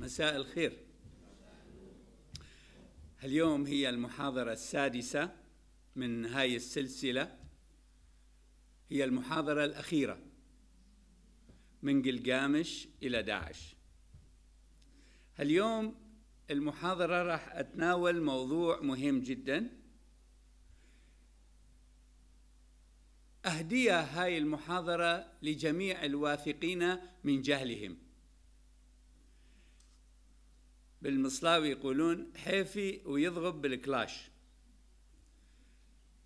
مساء الخير اليوم هي المحاضرة السادسة من هاي السلسلة هي المحاضرة الأخيرة من قلقامش إلى داعش اليوم المحاضرة راح أتناول موضوع مهم جدا أهدية هاي المحاضرة لجميع الواثقين من جهلهم بالمصلاوي يقولون حيفي ويضرب بالكلاش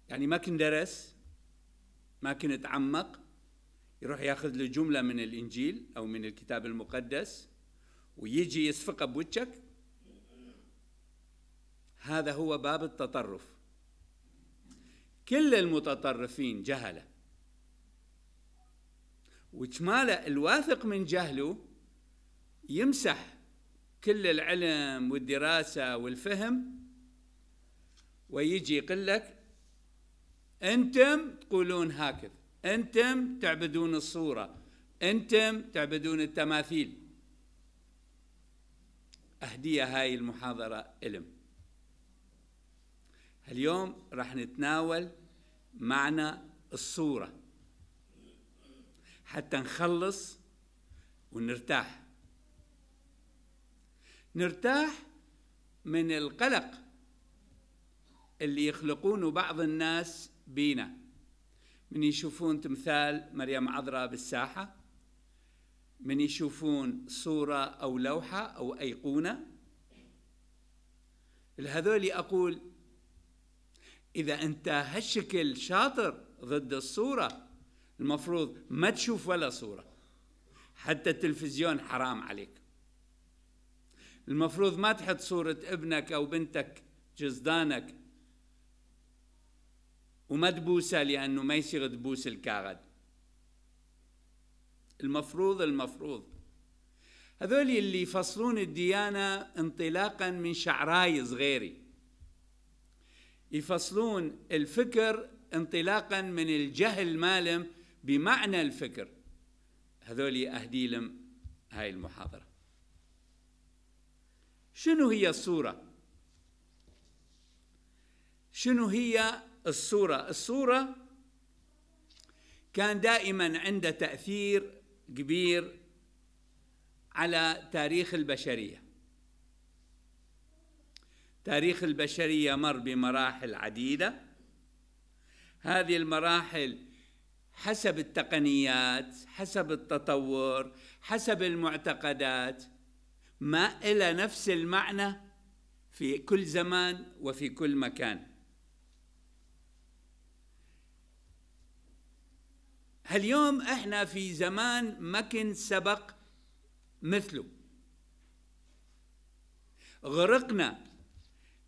يعني ما كنت درس ما كنت عمق يروح ياخذ له جمله من الانجيل او من الكتاب المقدس ويجي يصفق بوجهك هذا هو باب التطرف كل المتطرفين جهله وجماله الواثق من جهله يمسح كل العلم والدراسة والفهم ويجي يقول لك أنتم تقولون هكذا أنتم تعبدون الصورة أنتم تعبدون التماثيل أهدية هاي المحاضرة إلم اليوم راح نتناول معنى الصورة حتى نخلص ونرتاح نرتاح من القلق اللي يخلقونه بعض الناس بينا من يشوفون تمثال مريم عذراء بالساحة من يشوفون صورة أو لوحة أو أيقونة لهذول أقول إذا أنت هالشكل شاطر ضد الصورة المفروض ما تشوف ولا صورة حتى التلفزيون حرام عليك المفروض ما تحط صورة ابنك أو بنتك جزدانك وما تبوسها لأنه ما يصير تبوس الكاغد المفروض المفروض هذول اللي يفصلون الديانة انطلاقا من شعراي صغيري يفصلون الفكر انطلاقا من الجهل مالم بمعنى الفكر هذول أهديلم هاي المحاضرة شنو هي الصورة؟ شنو هي الصورة؟ الصورة كان دائما عنده تأثير كبير على تاريخ البشرية تاريخ البشرية مر بمراحل عديدة هذه المراحل حسب التقنيات حسب التطور حسب المعتقدات ما إلى نفس المعنى في كل زمان وفي كل مكان هاليوم احنا في زمان ما كن سبق مثله غرقنا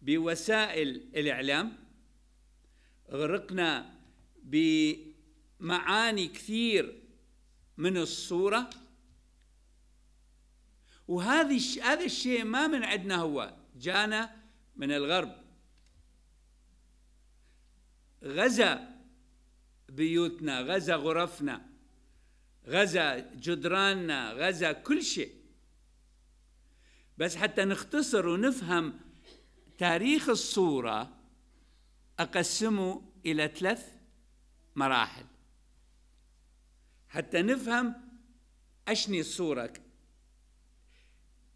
بوسائل الاعلام غرقنا بمعاني كثير من الصوره وهذه هذا الشيء ما من عندنا هو جانا من الغرب غزا بيوتنا غزا غرفنا غزا جدراننا غزا كل شيء بس حتى نختصر ونفهم تاريخ الصورة أقسمه إلى ثلاث مراحل حتى نفهم أشني الصورة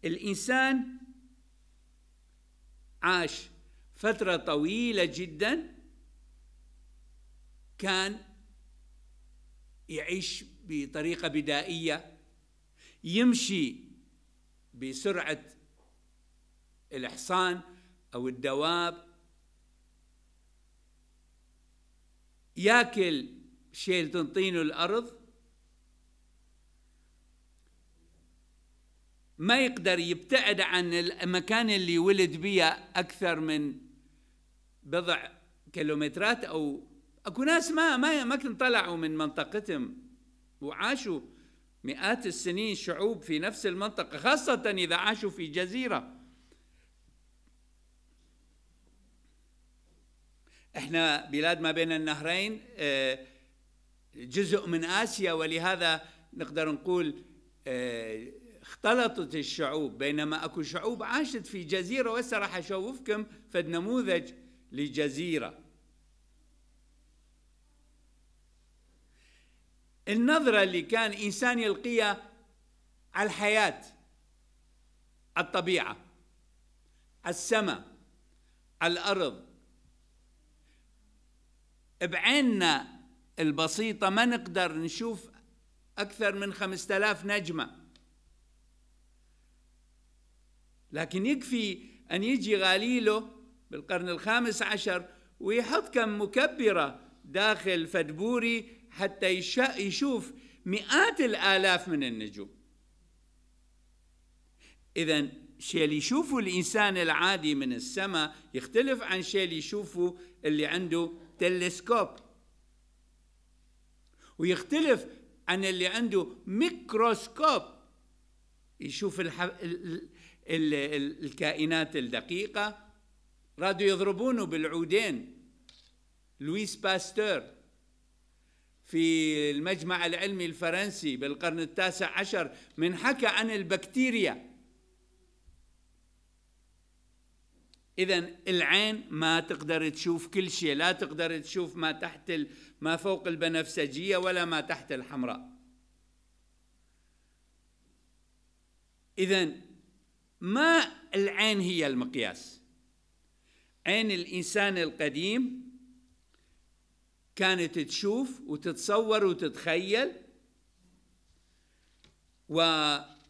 الإنسان عاش فترة طويلة جدا كان يعيش بطريقة بدائية يمشي بسرعة الحصان أو الدواب ياكل شيء تنطينه الأرض ما يقدر يبتعد عن المكان اللي ولد بيه أكثر من بضع كيلومترات أو أكو ناس ما ما ما كن طلعوا من منطقتهم وعاشوا مئات السنين شعوب في نفس المنطقة خاصة إذا عاشوا في جزيرة احنا بلاد ما بين النهرين آه، جزء من آسيا ولهذا نقدر نقول آه، اختلطت الشعوب بينما أكو شعوب عاشت في جزيرة وهسه راح أشوفكم فد نموذج لجزيرة النظرة اللي كان إنسان يلقيها على الحياة على الطبيعة على السماء على الأرض بعيننا البسيطة ما نقدر نشوف أكثر من خمسة آلاف نجمة لكن يكفي أن يجي غاليلو بالقرن الخامس عشر ويحط كم مكبرة داخل فدبوري حتى يشوف مئات الآلاف من النجوم إذا شيء اللي يشوفه الإنسان العادي من السماء يختلف عن شيء اللي يشوفه اللي عنده تلسكوب ويختلف عن اللي عنده ميكروسكوب يشوف الح... الكائنات الدقيقة رادوا يضربونه بالعودين لويس باستور في المجمع العلمي الفرنسي بالقرن التاسع عشر من حكى عن البكتيريا اذا العين ما تقدر تشوف كل شيء لا تقدر تشوف ما تحت ما فوق البنفسجيه ولا ما تحت الحمراء اذا ما العين هي المقياس عين الإنسان القديم كانت تشوف وتتصور وتتخيل وارتبط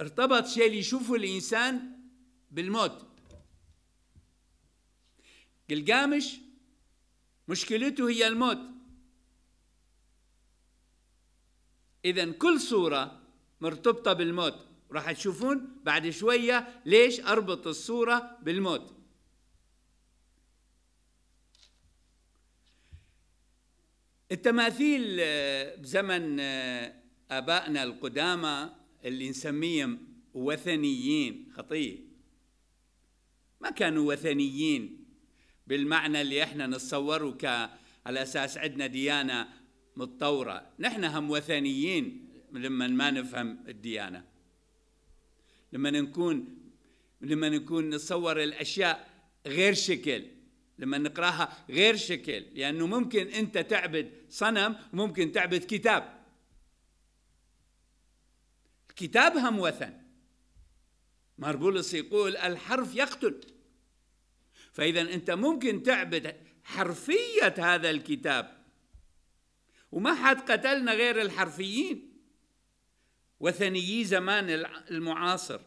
ارتبط شيء اللي يشوفه الإنسان بالموت قلقامش مشكلته هي الموت إذا كل صورة مرتبطة بالموت راح تشوفون بعد شوية ليش أربط الصورة بالموت التماثيل آه، بزمن آه، آبائنا القدامى اللي نسميهم وثنيين خطية ما كانوا وثنيين بالمعنى اللي احنا نتصوره على اساس عندنا ديانه متطورة نحن هم وثنيين لما ما نفهم الديانة لما نكون لما نكون نصور الأشياء غير شكل لما نقراها غير شكل لأنه ممكن أنت تعبد صنم وممكن تعبد كتاب الكتاب هم وثن ماربولس يقول الحرف يقتل فإذا أنت ممكن تعبد حرفية هذا الكتاب وما حد قتلنا غير الحرفيين وثنيي زمان المعاصر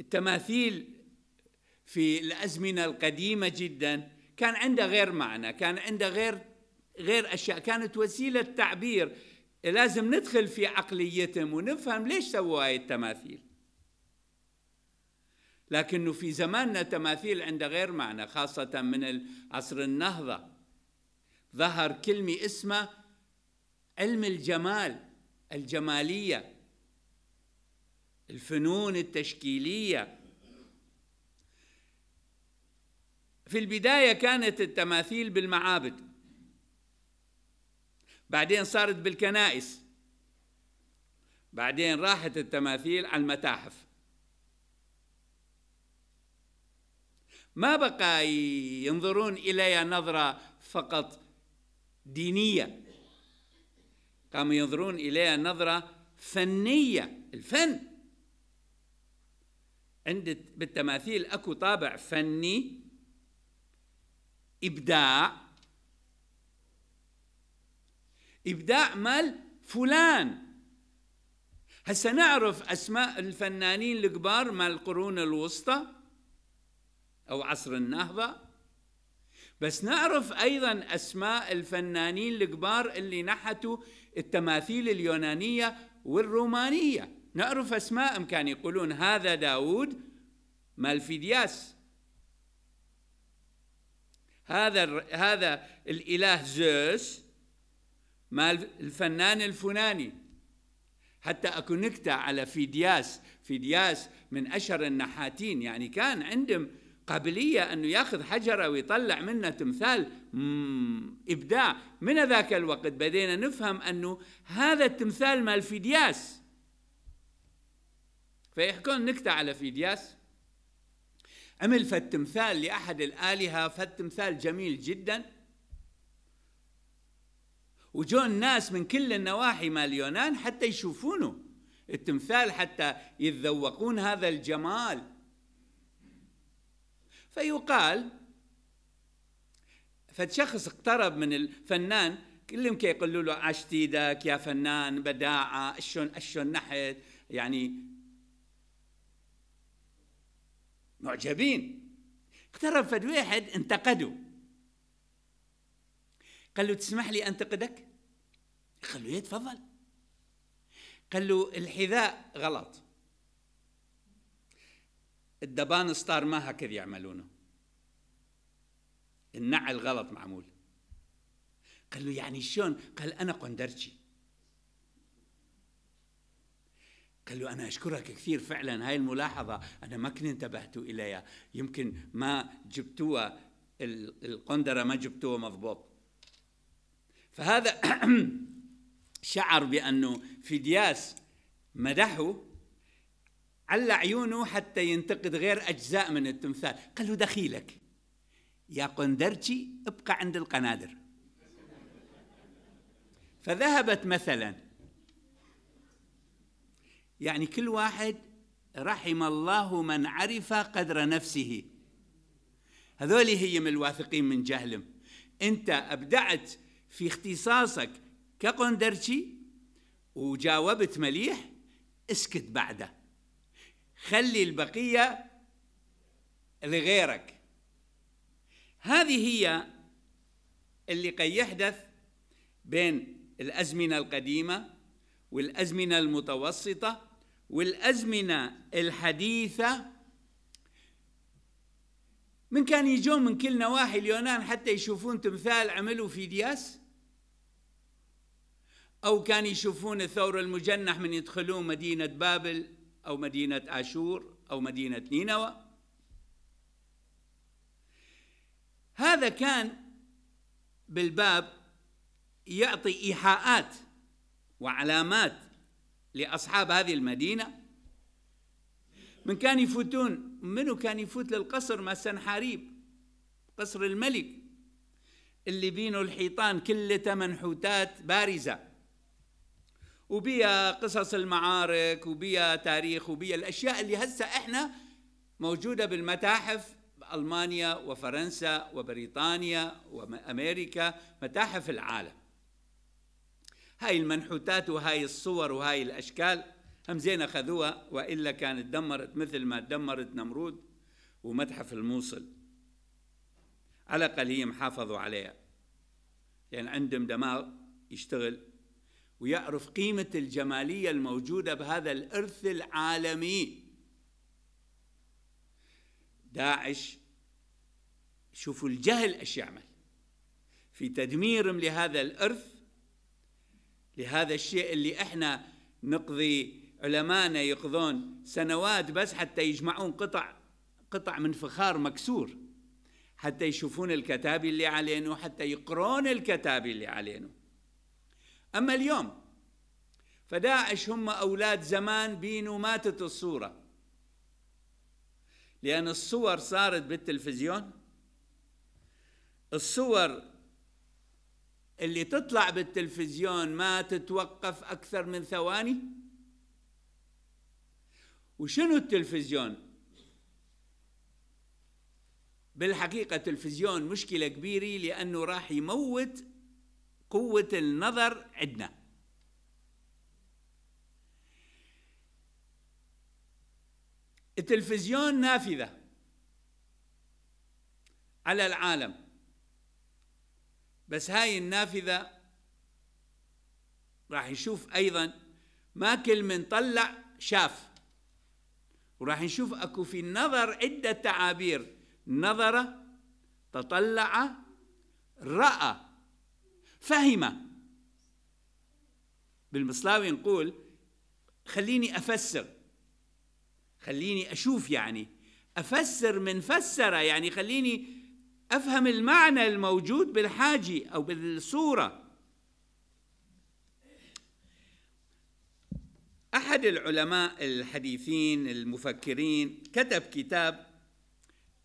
التماثيل في الأزمنة القديمة جدا كان عندها غير معنى كان عندها غير غير أشياء كانت وسيلة تعبير لازم ندخل في عقليتهم ونفهم ليش سووا هاي التماثيل لكنه في زماننا تماثيل عندها غير معنى خاصة من عصر النهضة ظهر كلمة اسمها علم الجمال الجمالية الفنون التشكيلية في البداية كانت التماثيل بالمعابد بعدين صارت بالكنائس بعدين راحت التماثيل على المتاحف ما بقى ينظرون إليها نظرة فقط دينية قاموا ينظرون إليها نظرة فنية الفن عند بالتماثيل أكو طابع فني إبداع إبداع مال فلان هسه نعرف أسماء الفنانين الكبار مال القرون الوسطى أو عصر النهضة بس نعرف ايضا اسماء الفنانين الكبار اللي نحتوا التماثيل اليونانيه والرومانيه نعرف اسمائهم كان يقولون هذا داوود مالفيدياس هذا هذا الاله زوس مال الفنان الفلاني حتى اكو نكته على فيدياس فيدياس من اشهر النحاتين يعني كان عندهم قابلية أنه يأخذ حجرة ويطلع منها تمثال إبداع من ذاك الوقت بدينا نفهم أنه هذا التمثال مال فيدياس فيحكون نكتة على فيدياس عمل فالتمثال لأحد الآلهة فالتمثال جميل جدا وجون الناس من كل النواحي مال يونان حتى يشوفونه التمثال حتى يتذوقون هذا الجمال فيقال شخص اقترب من الفنان كلهم كيقولوا له عشت ايدك يا فنان بداعه الشن الشن نحت يعني معجبين اقترب فد واحد انتقده قال له تسمح لي انتقدك؟ قال له يا إيه، تفضل قال له الحذاء غلط الدبان ستار ما هكذا يعملونه النعل غلط معمول قال له يعني شلون قال أنا قندرتشي قال له أنا أشكرك كثير فعلا هاي الملاحظة أنا ما كنت انتبهت إليها يمكن ما جبتوها القندرة ما جبتوها مضبوط فهذا شعر بأنه فيدياس مدحه على عيونه حتى ينتقد غير أجزاء من التمثال قال له دخيلك يا قندرجي ابقى عند القنادر فذهبت مثلا يعني كل واحد رحم الله من عرف قدر نفسه هذول هي من الواثقين من جهلم انت ابدعت في اختصاصك كقندرجي وجاوبت مليح اسكت بعده خلي البقية لغيرك هذه هي اللي قد يحدث بين الأزمنة القديمة والأزمنة المتوسطة والأزمنة الحديثة من كان يجون من كل نواحي اليونان حتى يشوفون تمثال عملوا في دياس أو كان يشوفون الثور المجنح من يدخلون مدينة بابل أو مدينة آشور أو مدينة نينوى هذا كان بالباب يعطي إيحاءات وعلامات لأصحاب هذه المدينة من كان يفوتون منو كان يفوت للقصر ما سنحاريب قصر الملك اللي بينه الحيطان كلته منحوتات بارزه وبيها قصص المعارك وبيها تاريخ وبيها الأشياء اللي هسه إحنا موجودة بالمتاحف ألمانيا وفرنسا وبريطانيا وأمريكا متاحف العالم هاي المنحوتات وهاي الصور وهاي الأشكال هم زين أخذوها وإلا كانت دمرت مثل ما دمرت نمرود ومتحف الموصل على الأقل هي محافظوا عليها لأن يعني عندهم دماغ يشتغل ويعرف قيمة الجمالية الموجودة بهذا الإرث العالمي داعش شوفوا الجهل ايش يعمل في تدميرهم لهذا الارث لهذا الشيء اللي احنا نقضي علمانا يقضون سنوات بس حتى يجمعون قطع قطع من فخار مكسور حتى يشوفون الكتاب اللي علينا وحتى يقرون الكتاب اللي علينا أما اليوم فداعش هم أولاد زمان بينوا ماتت الصورة لأن الصور صارت بالتلفزيون الصور اللي تطلع بالتلفزيون ما تتوقف أكثر من ثواني وشنو التلفزيون؟ بالحقيقة التلفزيون مشكلة كبيرة لأنه راح يموت قوة النظر عندنا التلفزيون نافذة على العالم بس هاي النافذة راح نشوف أيضا ما كل من طلع شاف وراح نشوف أكو في النظر عدة تعابير نظر تطلع رأى فهم بالمصلاوي نقول خليني أفسر خليني أشوف يعني أفسر من فسر يعني خليني أفهم المعنى الموجود بالحاجة أو بالصورة أحد العلماء الحديثين المفكرين كتب كتاب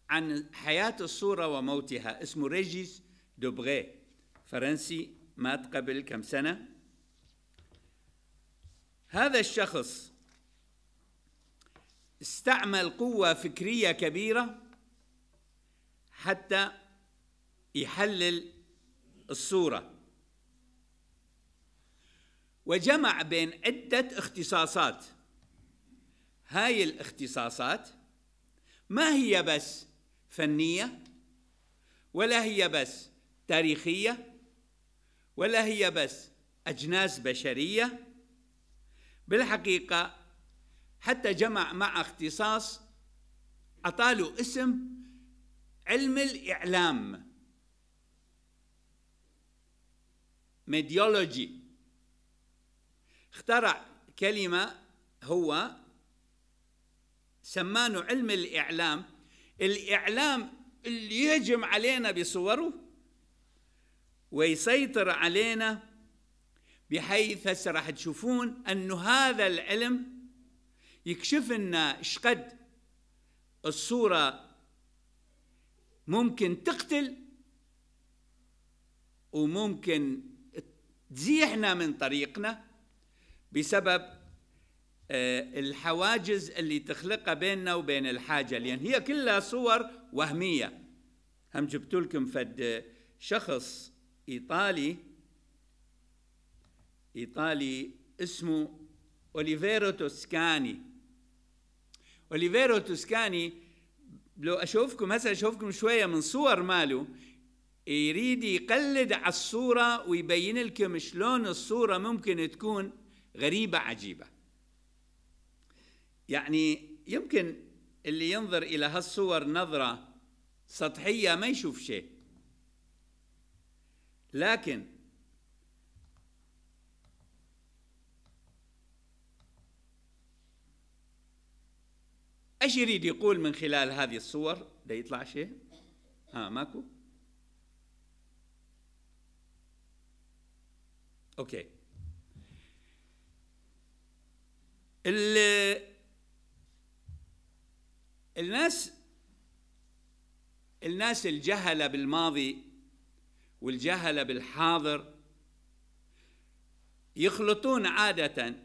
عن حياة الصورة وموتها اسمه ريجيس دوبغيه فرنسي مات قبل كم سنة هذا الشخص استعمل قوة فكرية كبيرة حتى يحلل الصورة وجمع بين عدة اختصاصات هاي الاختصاصات ما هي بس فنية ولا هي بس تاريخية ولا هي بس أجناس بشرية بالحقيقة حتى جمع مع اختصاص أطالوا اسم علم الإعلام ميديولوجي اخترع كلمة هو سمانه علم الإعلام الإعلام اللي يهجم علينا بصوره ويسيطر علينا بحيث هسه راح تشوفون انه هذا العلم يكشف لنا شقد الصوره ممكن تقتل وممكن تزيحنا من طريقنا بسبب آه، الحواجز اللي تخلقها بيننا وبين الحاجة لأن هي كلها صور وهمية هم جبت لكم فد شخص إيطالي إيطالي اسمه أوليفيرو توسكاني أوليفيرو توسكاني لو أشوفكم هسه أشوفكم شوية من صور ماله يريد يقلد على الصورة ويبين لكم شلون الصورة ممكن تكون غريبة عجيبة يعني يمكن اللي ينظر إلى هالصور نظرة سطحية ما يشوف شيء لكن ايش يريد يقول من خلال هذه الصور؟ ده يطلع شيء؟ ها ماكو؟ اوكي ال الناس الناس الجهلة بالماضي والجهله بالحاضر يخلطون عاده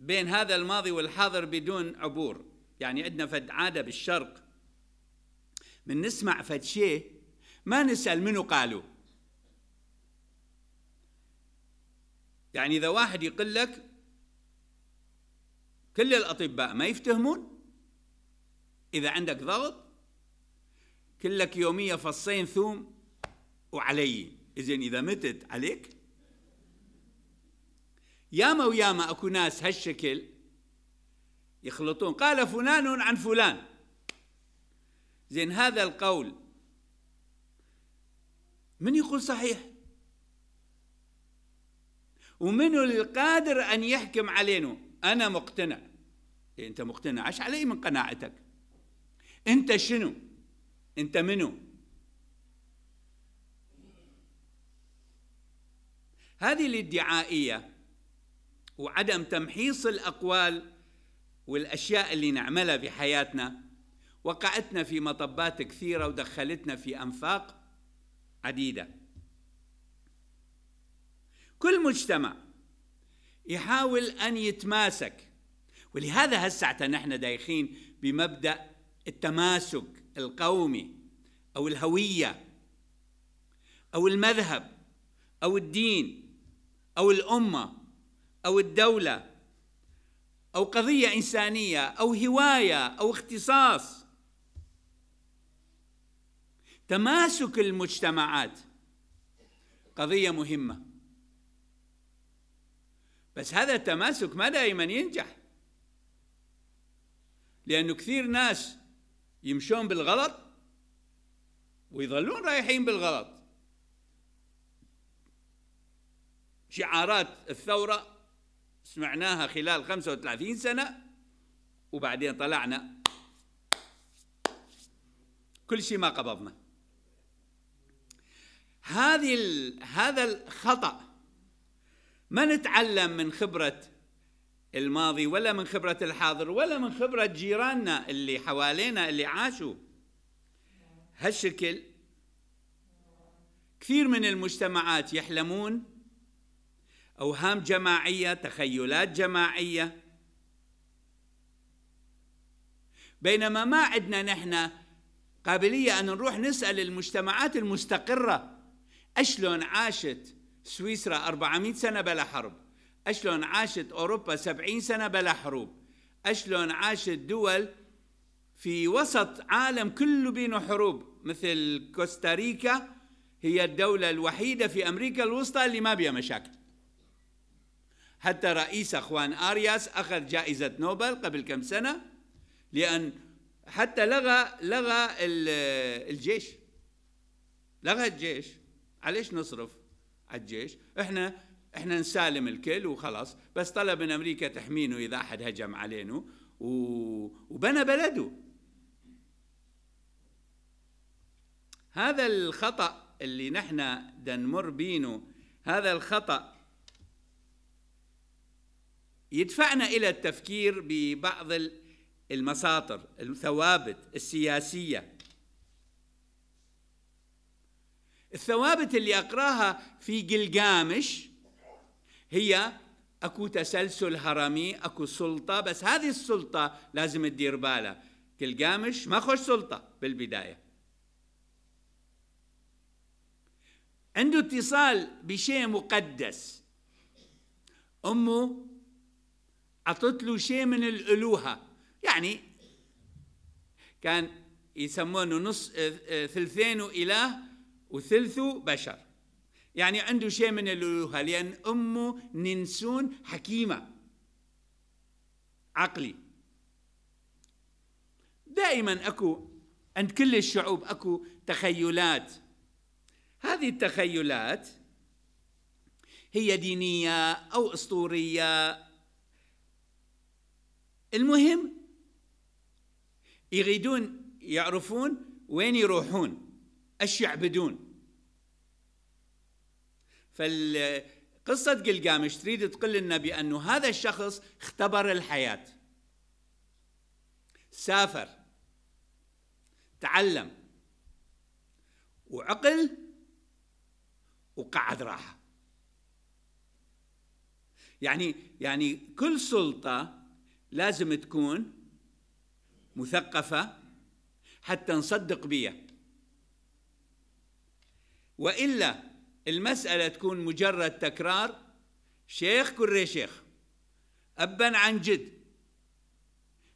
بين هذا الماضي والحاضر بدون عبور يعني عندنا فد عاده بالشرق من نسمع فد شيء ما نسال منو قالوا يعني اذا واحد يقول لك كل الاطباء ما يفتهمون اذا عندك ضغط كلك يومية فصين ثوم وعلي إذن إذا متت عليك ياما وياما أكو ناس هالشكل يخلطون قال فلان عن فلان زين هذا القول من يقول صحيح ومن القادر أن يحكم علينا أنا مقتنع إيه أنت مقتنع عش علي من قناعتك أنت شنو انت منو هذه الادعائيه وعدم تمحيص الاقوال والاشياء اللي نعملها في حياتنا وقعتنا في مطبات كثيره ودخلتنا في انفاق عديده كل مجتمع يحاول ان يتماسك ولهذا هسه نحن دايخين بمبدا التماسك القومي أو الهوية أو المذهب أو الدين أو الأمة أو الدولة أو قضية إنسانية أو هواية أو اختصاص تماسك المجتمعات قضية مهمة بس هذا التماسك ما دائما ينجح لأنه كثير ناس يمشون بالغلط ويظلون رايحين بالغلط شعارات الثورة سمعناها خلال 35 سنة وبعدين طلعنا كل شيء ما قبضنا هذه هذا الخطأ ما نتعلم من خبرة الماضي ولا من خبرة الحاضر ولا من خبرة جيراننا اللي حوالينا اللي عاشوا هالشكل كثير من المجتمعات يحلمون أوهام جماعية تخيلات جماعية بينما ما عندنا نحن قابلية أن نروح نسأل المجتمعات المستقرة أشلون عاشت سويسرا 400 سنة بلا حرب أشلون عاشت أوروبا سبعين سنة بلا حروب أشلون عاشت دول في وسط عالم كله بينه حروب مثل كوستاريكا هي الدولة الوحيدة في أمريكا الوسطى اللي ما بيها مشاكل حتى رئيس أخوان آرياس أخذ جائزة نوبل قبل كم سنة لأن حتى لغى لغى الجيش لغى الجيش عليش نصرف على الجيش احنا احنا نسالم الكل وخلاص بس طلب من امريكا تحمينه اذا احد هجم علينا وبنى بلده هذا الخطا اللي نحن دنمر بينه هذا الخطا يدفعنا الى التفكير ببعض المساطر الثوابت السياسيه الثوابت اللي اقراها في جلجامش هي اكو تسلسل هرمي اكو سلطه بس هذه السلطه لازم تدير بالها قلقامش ما خوش سلطه بالبدايه عنده اتصال بشيء مقدس امه عطت له شيء من الالوهه يعني كان يسمونه نص آه، آه، ثلثينه اله وثلثه بشر يعني عنده شيء من الألوهة لأن أمه ننسون حكيمة عقلي دائما أكو عند كل الشعوب أكو تخيلات هذه التخيلات هي دينية أو أسطورية المهم يريدون يعرفون وين يروحون ايش يعبدون فقصة قلقامش تريد تقول لنا بأنه هذا الشخص اختبر الحياة سافر تعلم وعقل وقعد راحة يعني يعني كل سلطة لازم تكون مثقفة حتى نصدق بها وإلا المسألة تكون مجرد تكرار شيخ كري شيخ أبا عن جد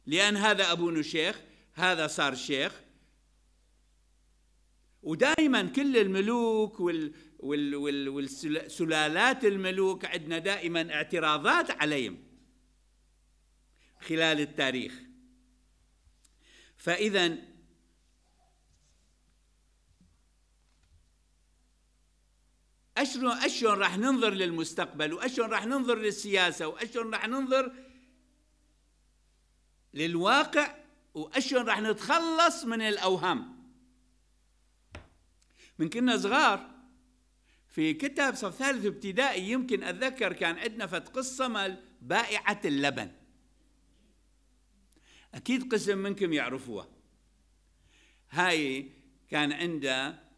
لأن هذا أبونا شيخ هذا صار شيخ ودائما كل الملوك وال وال وال والسلالات الملوك عندنا دائما اعتراضات عليهم خلال التاريخ فإذا اشلون اشلون راح ننظر للمستقبل واشلون راح ننظر للسياسه واشلون راح ننظر للواقع واشلون راح نتخلص من الاوهام من كنا صغار في كتاب صف ثالث ابتدائي يمكن اتذكر كان عندنا فت قصه مال بائعه اللبن اكيد قسم منكم يعرفوها هاي كان عندها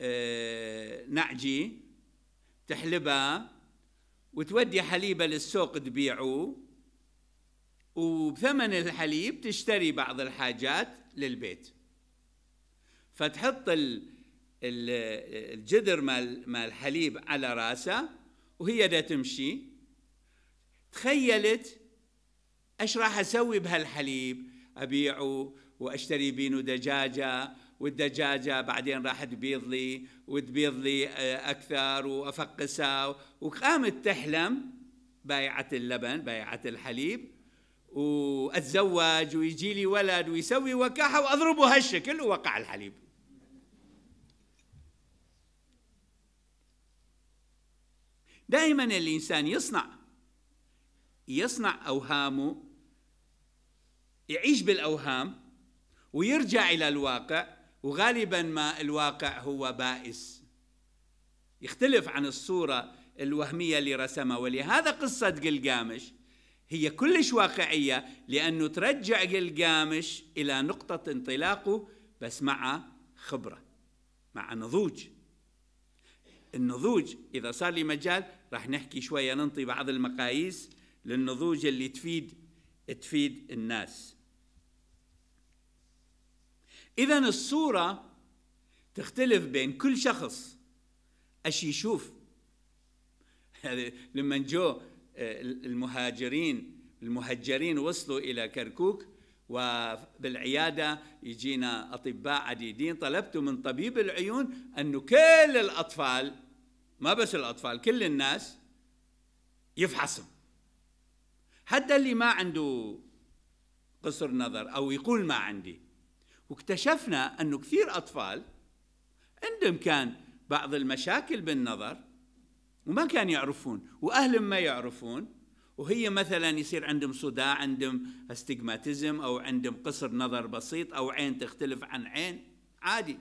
آه، نعجي تحلبها وتودي حليبها للسوق تبيعه وبثمن الحليب تشتري بعض الحاجات للبيت فتحط الجدر مال مال الحليب على راسها وهي دا تمشي تخيلت ايش راح اسوي بهالحليب ابيعه واشتري بينه دجاجه والدجاجه بعدين راح تبيض لي وتبيض لي آه، اكثر وافقسها وقامت تحلم بايعه اللبن بايعه الحليب واتزوج ويجي لي ولد ويسوي وكاحه واضربه هالشكل ووقع الحليب دائما الانسان يصنع يصنع اوهامه يعيش بالاوهام ويرجع الى الواقع وغالبا ما الواقع هو بائس يختلف عن الصورة الوهمية اللي رسمها ولهذا قصة قلقامش هي كلش واقعية لأنه ترجع قلقامش إلى نقطة انطلاقه بس مع خبرة مع نضوج النضوج إذا صار لي مجال راح نحكي شوية ننطي بعض المقاييس للنضوج اللي تفيد تفيد الناس إذا الصورة تختلف بين كل شخص اش يشوف لما جو آه، المهاجرين المهجرين وصلوا إلى كركوك وبالعيادة يجينا أطباء عديدين طلبت من طبيب العيون أنه كل الأطفال ما بس الأطفال كل الناس يفحصهم حتى اللي ما عنده قصر نظر أو يقول ما عندي واكتشفنا أنه كثير أطفال عندهم كان بعض المشاكل بالنظر وما كان يعرفون وأهلهم ما يعرفون وهي مثلا يصير عندهم صداع عندهم استجماتيزم أو عندهم قصر نظر بسيط أو عين تختلف عن عين عادي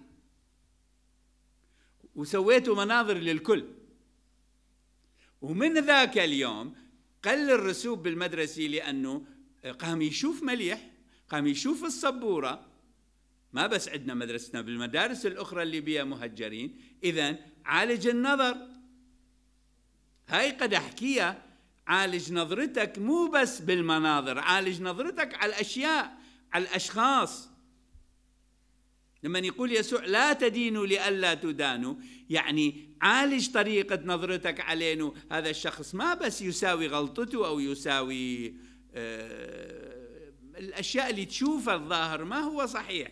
وسويتوا مناظر للكل ومن ذاك اليوم قل الرسوب بالمدرسة لأنه قام يشوف مليح قام يشوف السبورة ما بس عندنا مدرستنا بالمدارس الأخرى اللي بيها مهجرين إذا عالج النظر هاي قد أحكيها عالج نظرتك مو بس بالمناظر عالج نظرتك على الأشياء على الأشخاص لما يقول يسوع لا تدينوا لئلا تدانوا يعني عالج طريقة نظرتك علينا هذا الشخص ما بس يساوي غلطته أو يساوي آه الأشياء اللي تشوفها الظاهر ما هو صحيح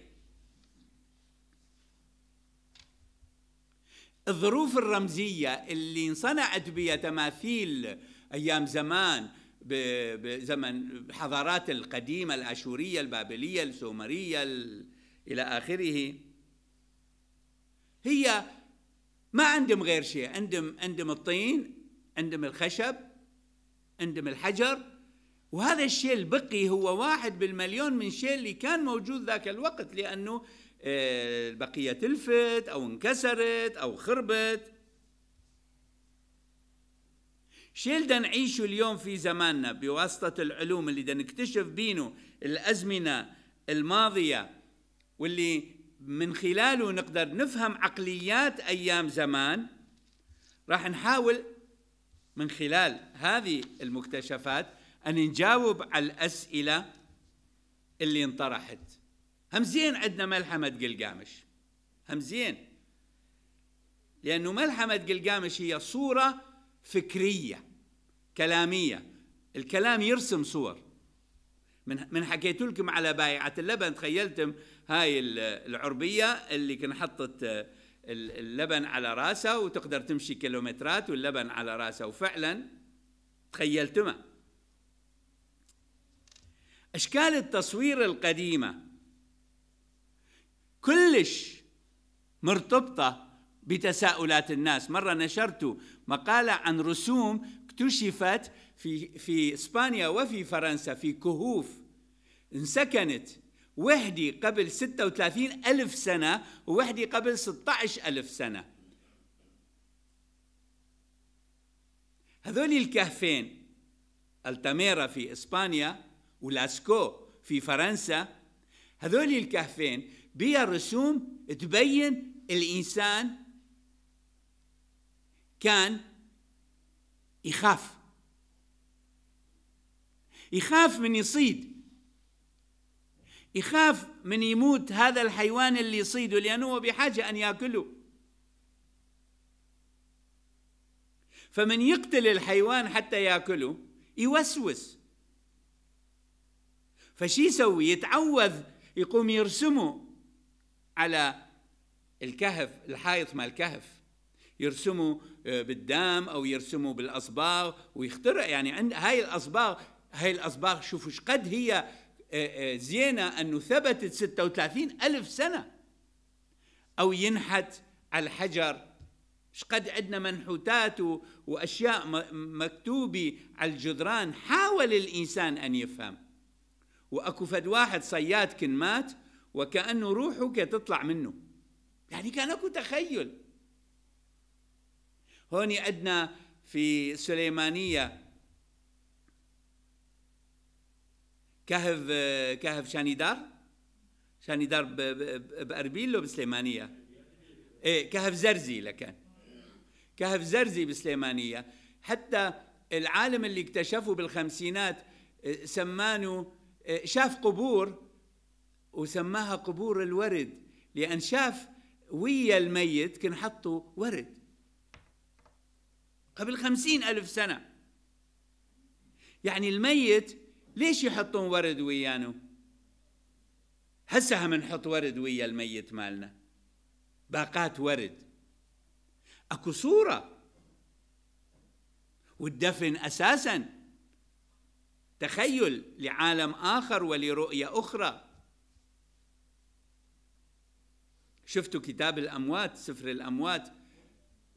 الظروف الرمزية اللي انصنعت بها تماثيل أيام زمان بزمن الحضارات القديمة الآشورية البابلية السومرية إلى آخره هي ما عندهم غير شيء عندهم عندهم الطين عندهم الخشب عندهم الحجر وهذا الشيء البقي هو واحد بالمليون من الشيء اللي كان موجود ذاك الوقت لأنه البقية آه، تلفت أو انكسرت أو خربت شيل دا نعيشه اليوم في زماننا بواسطة العلوم اللي دا نكتشف بينه الأزمنة الماضية واللي من خلاله نقدر نفهم عقليات أيام زمان راح نحاول من خلال هذه المكتشفات أن نجاوب على الأسئلة اللي انطرحت هم زين عندنا ملحمة قلقامش هم زين لأنه ملحمة قلقامش هي صورة فكرية كلامية الكلام يرسم صور من من حكيت لكم على بايعة اللبن تخيلتم هاي العربية اللي كان حطت آه، اللبن على راسها وتقدر تمشي كيلومترات واللبن على راسها وفعلا تخيلتمها أشكال التصوير القديمة كلش مرتبطة بتساؤلات الناس مرة نشرت مقالة عن رسوم اكتشفت في, في إسبانيا وفي فرنسا في كهوف انسكنت وحدي قبل 36 ألف سنة ووحدي قبل 16 ألف سنة هذول الكهفين التاميرا في إسبانيا ولاسكو في فرنسا هذول الكهفين بها الرسوم تبين الإنسان كان يخاف يخاف من يصيد يخاف من يموت هذا الحيوان اللي يصيده لأنه هو بحاجة أن يأكله فمن يقتل الحيوان حتى يأكله يوسوس فشي يسوي يتعوذ يقوم يرسمه على الكهف الحائط مال الكهف يرسموا آه، بالدام او يرسموا بالاصباغ ويخترع يعني عند هاي الاصباغ هاي الاصباغ شوفوا قد هي آه، آه، زينه انه ثبتت 36 الف سنه او ينحت على الحجر شقد عندنا منحوتات واشياء مكتوبه على الجدران حاول الانسان ان يفهم واكو فد واحد صياد كن مات وكأنه روحك تطلع منه يعني كان اكو تخيل هون عندنا في سليمانية كهف كهف شانيدار شانيدار بأربيل ولا بسليمانية ايه كهف زرزي لكان كهف زرزي بسليمانية حتى العالم اللي اكتشفوا بالخمسينات آه، سمانه آه، شاف قبور وسماها قبور الورد لأن شاف ويا الميت كان حطوا ورد قبل خمسين ألف سنة يعني الميت ليش يحطون ورد ويانه هسه منحط ورد ويا الميت مالنا باقات ورد اكو صورة والدفن أساساً تخيل لعالم آخر ولرؤية أخرى شفتوا كتاب الأموات سفر الأموات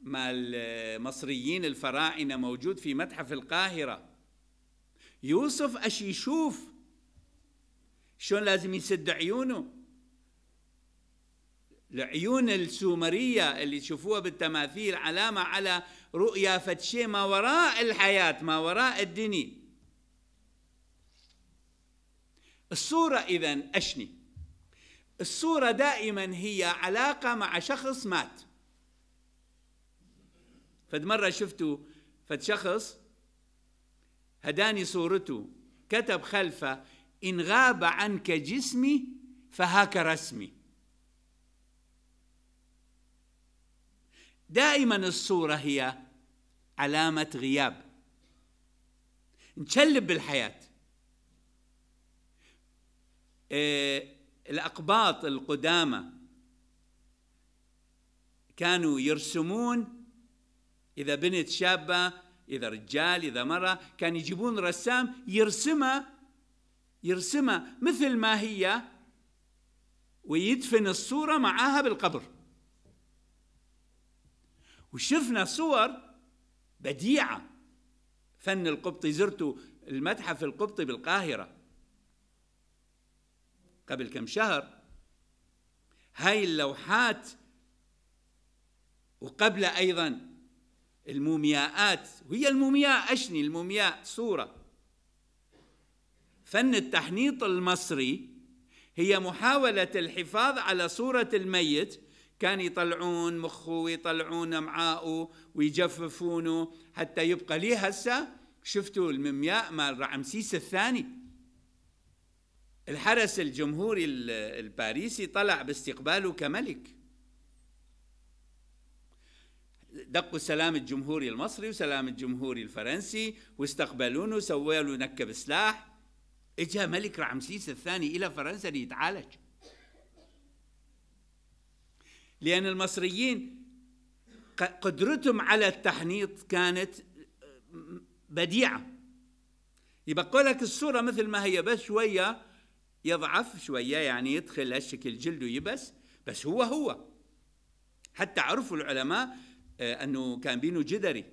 مع المصريين الفراعنة موجود في متحف القاهرة يوسف أش يشوف شلون لازم يسد عيونه العيون السومرية اللي تشوفوها بالتماثيل علامة على رؤيا فتشي ما وراء الحياة ما وراء الدنيا الصورة إذا أشني الصورة دائما هي علاقة مع شخص مات فد مرة شفتوا فد شخص هداني صورته كتب خلفه إن غاب عنك جسمي فهاك رسمي دائما الصورة هي علامة غياب نشلب بالحياة إيه الأقباط القدامى كانوا يرسمون إذا بنت شابة إذا رجال إذا مرة كان يجيبون رسام يرسمها يرسمها مثل ما هي ويدفن الصورة معاها بالقبر وشفنا صور بديعة فن القبطي زرت المتحف القبطي بالقاهرة قبل كم شهر هاي اللوحات وقبل أيضا المومياءات وهي المومياء أشني المومياء صورة فن التحنيط المصري هي محاولة الحفاظ على صورة الميت كان يطلعون مخه ويطلعون امعائه ويجففونه حتى يبقى ليه هسه شفتوا المومياء مال رعمسيس الثاني الحرس الجمهوري الباريسي طلع باستقباله كملك دقوا سلام الجمهوري المصري وسلام الجمهوري الفرنسي واستقبلونه سووا له نكب سلاح اجا ملك رعمسيس الثاني الى فرنسا ليتعالج لان المصريين قدرتهم على التحنيط كانت بديعه يبقى لك الصوره مثل ما هي بس شويه يضعف شوية يعني يدخل هالشكل جلده يبس بس هو هو حتى عرفوا العلماء آه، أنه كان بينه جدري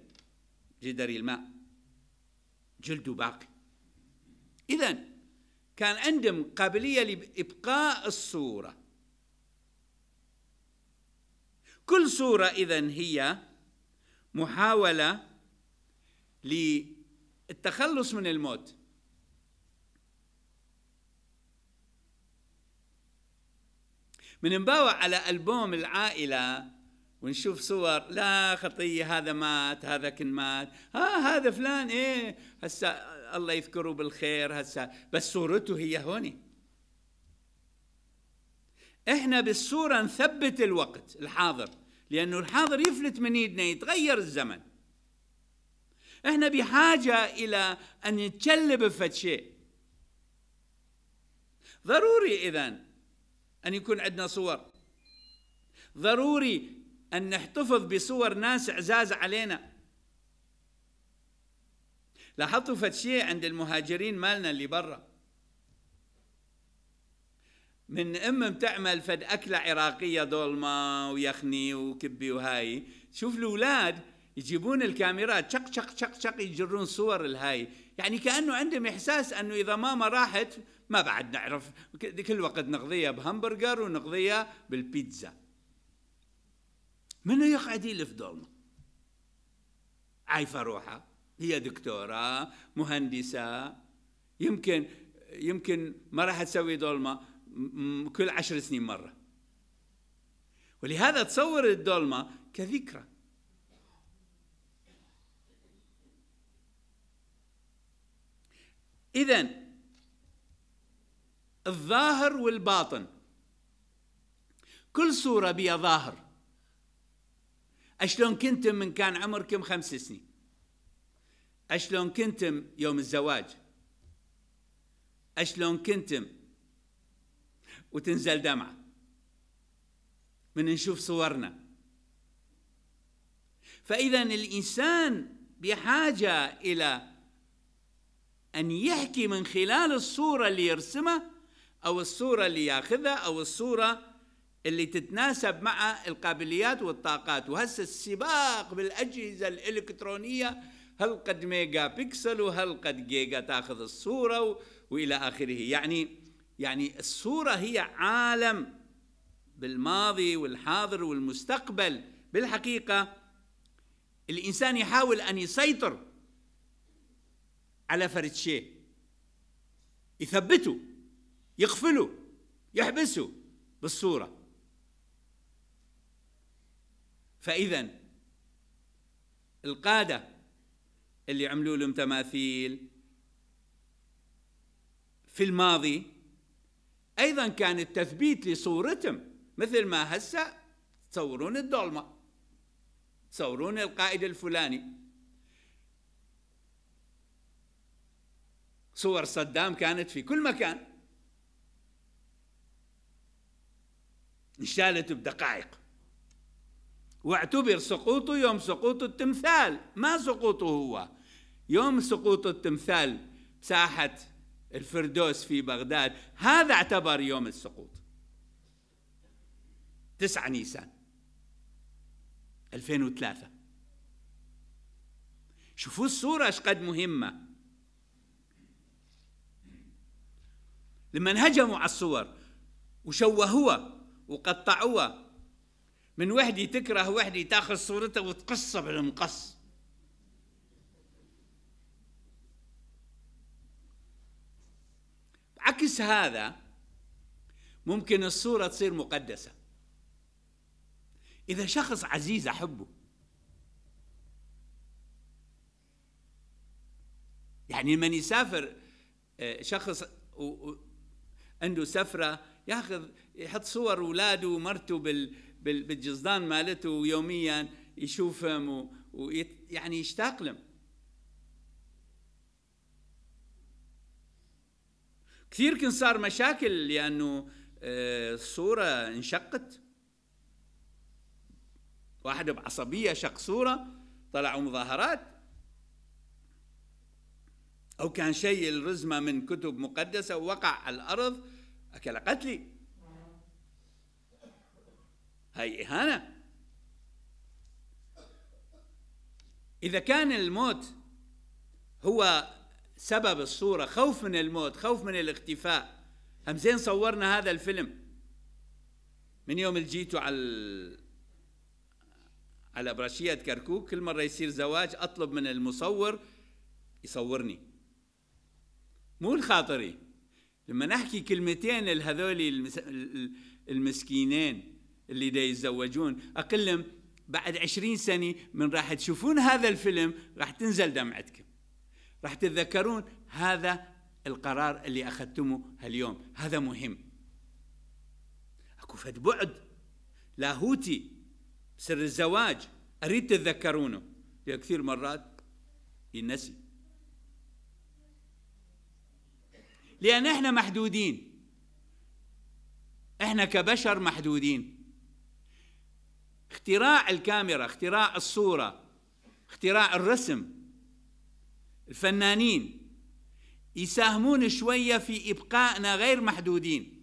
جدري الماء جلده باقي إذا كان عندهم قابلية لإبقاء الصورة كل صورة إذا هي محاولة للتخلص من الموت من نباوع على ألبوم العائلة ونشوف صور لا خطية هذا مات هذا كن مات ها آه، هذا فلان ايه هسه الله يذكره بالخير هسه بس صورته هي هوني احنا بالصورة نثبت الوقت الحاضر لأنه الحاضر يفلت من ايدنا يتغير الزمن احنا بحاجة إلى أن نتشلب بفد شيء ضروري إذن أن يكون عندنا صور ضروري أن نحتفظ بصور ناس عزاز علينا لاحظتوا فد شيء عند المهاجرين مالنا اللي برا من أم بتعمل فد أكلة عراقية دولمة ويخني وكبي وهاي شوف الأولاد يجيبون الكاميرات شق شق شق شق يجرون صور الهاي يعني كأنه عندهم إحساس أنه إذا ماما راحت ما بعد نعرف كل وقت نقضيها بهمبرجر ونقضيها بالبيتزا منو يقعد يلف دولمه عايفه روحها هي دكتوره مهندسه يمكن يمكن ما راح تسوي دولمه كل عشر سنين مره ولهذا تصور الدولمه كذكرى اذا الظاهر والباطن كل صورة بيها ظاهر أشلون كنتم من كان عمركم خمس سنين أشلون كنتم يوم الزواج أشلون كنتم وتنزل دمعة من نشوف صورنا فإذا الإنسان بحاجة إلى أن يحكي من خلال الصورة اللي يرسمها أو الصورة اللي ياخذها أو الصورة اللي تتناسب مع القابليات والطاقات وهسه السباق بالأجهزة الإلكترونية هل قد ميجا بيكسل وهل قد جيجا تاخذ الصورة وإلى آخره يعني يعني الصورة هي عالم بالماضي والحاضر والمستقبل بالحقيقة الإنسان يحاول أن يسيطر على فرد شيء يثبته يقفله يحبسه بالصورة فإذا القادة اللي عملوا لهم تماثيل في الماضي أيضا كان التثبيت لصورتهم مثل ما هسه تصورون الدولمة تصورون القائد الفلاني صور صدام كانت في كل مكان انشالت بدقائق واعتبر سقوطه يوم سقوط التمثال ما سقوطه هو يوم سقوط التمثال ساحة الفردوس في بغداد هذا اعتبر يوم السقوط تسعة نيسان 2003 شوفوا الصورة قد مهمة لما هجموا على الصور وشوهوها وقطعوها من وحدة تكره وحدة تاخذ صورتها وتقصها بالمقص عكس هذا ممكن الصورة تصير مقدسة إذا شخص عزيز أحبه يعني من يسافر آه، شخص عنده سفرة ياخذ يحط صور اولاده ومرته بال بالجزدان مالته ويوميا يشوفهم ويعني يشتاق لهم كثير كان صار مشاكل لانه آه، الصوره انشقت واحد بعصبيه شق صوره طلعوا مظاهرات او كان شيء الرزمه من كتب مقدسه ووقع على الارض اكل قتلي هاي إهانة إذا كان الموت هو سبب الصورة خوف من الموت خوف من الاختفاء هم زين صورنا هذا الفيلم من يوم جيتوا على على برشية كركوك كل مرة يصير زواج أطلب من المصور يصورني مو لخاطري لما نحكي كلمتين لهذول المسكينين اللي دا يتزوجون اقلهم بعد عشرين سنه من راح تشوفون هذا الفيلم راح تنزل دمعتكم راح تتذكرون هذا القرار اللي اخذتمه هاليوم هذا مهم اكو فد بعد لاهوتي سر الزواج اريد تتذكرونه كثير مرات ينسي لان احنا محدودين احنا كبشر محدودين اختراع الكاميرا اختراع الصورة اختراع الرسم الفنانين يساهمون شوية في إبقائنا غير محدودين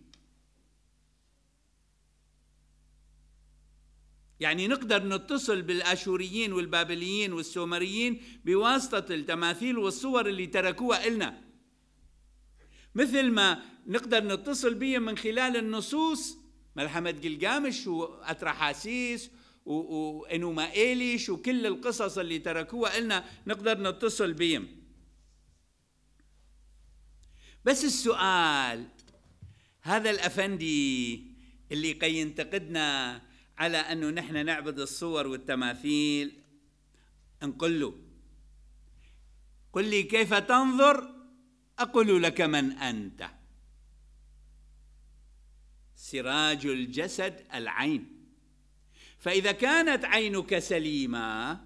يعني نقدر نتصل بالآشوريين والبابليين والسومريين بواسطة التماثيل والصور اللي تركوها إلنا مثل ما نقدر نتصل بهم من خلال النصوص ملحمة جلجامش وأترحاسيس وانه ما قالش وكل القصص اللي تركوها قلنا نقدر نتصل بهم بس السؤال هذا الافندي اللي قي ينتقدنا على انه نحن نعبد الصور والتماثيل نقول له قل لي كيف تنظر اقول لك من انت سراج الجسد العين فإذا كانت عينك سليمة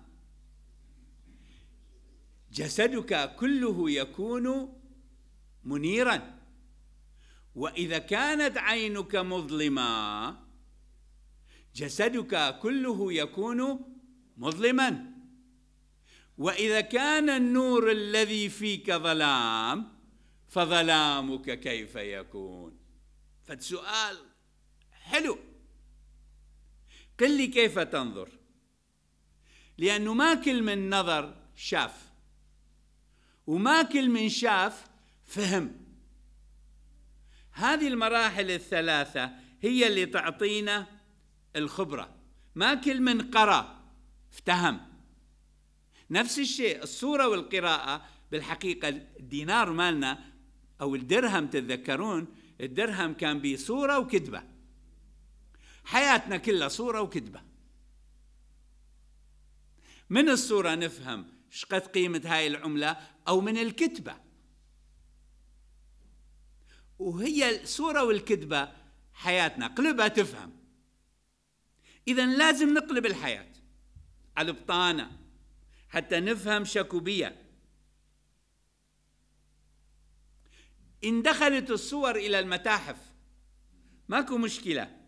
جسدك كله يكون منيرا وإذا كانت عينك مظلمة جسدك كله يكون مظلما وإذا كان النور الذي فيك ظلام فظلامك كيف يكون فالسؤال حلو قل لي كيف تنظر لأنه ما كل من نظر شاف وما كل من شاف فهم هذه المراحل الثلاثة هي اللي تعطينا الخبرة ما كل من قرأ افتهم نفس الشيء الصورة والقراءة بالحقيقة الدينار مالنا أو الدرهم تتذكرون الدرهم كان بصورة وكذبة حياتنا كلها صورة وكذبة من الصورة نفهم شقد قيمة هاي العملة أو من الكتبة وهي الصورة والكذبة حياتنا قلبها تفهم إذا لازم نقلب الحياة على البطانة حتى نفهم شكوبية إن دخلت الصور إلى المتاحف ماكو مشكلة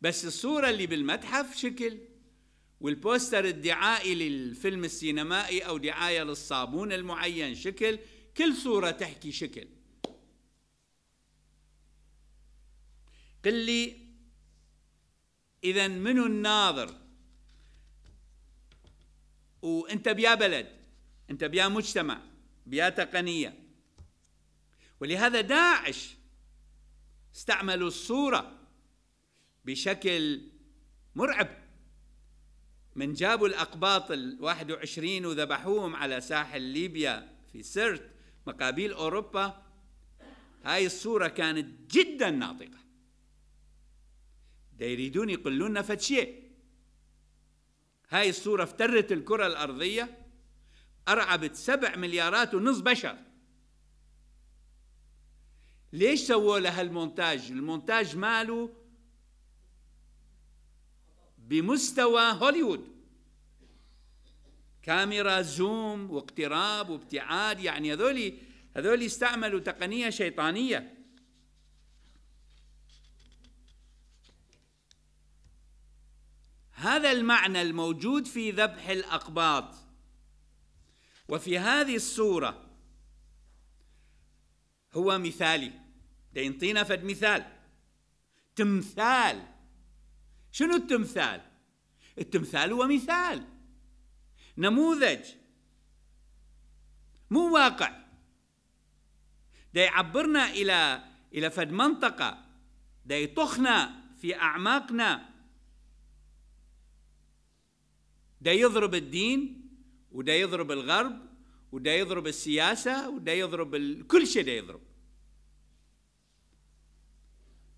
بس الصورة اللي بالمتحف شكل والبوستر الدعائي للفيلم السينمائي أو دعاية للصابون المعين شكل كل صورة تحكي شكل قل لي إذا منو الناظر وانت بيا بلد انت بيا مجتمع بيا تقنيه ولهذا داعش استعملوا الصوره بشكل مرعب من جابوا الأقباط ال 21 وذبحوهم على ساحل ليبيا في سرت مقابيل أوروبا هاي الصورة كانت جدا ناطقة دا يريدون يقولون لنا فد شيء هاي الصورة افترت الكرة الأرضية أرعبت سبع مليارات ونص بشر ليش سووا لها المونتاج المونتاج ماله بمستوى هوليوود كاميرا زوم واقتراب وابتعاد يعني هذول هذول استعملوا تقنية شيطانية هذا المعنى الموجود في ذبح الأقباط وفي هذه الصورة هو مثالي ينطينا فد مثال تمثال شنو التمثال التمثال هو مثال نموذج مو واقع ده يعبرنا الى الى فد منطقه ده يطخنا في اعماقنا ده يضرب الدين وده يضرب الغرب وده يضرب السياسه وده يضرب ال... كل شيء ده يضرب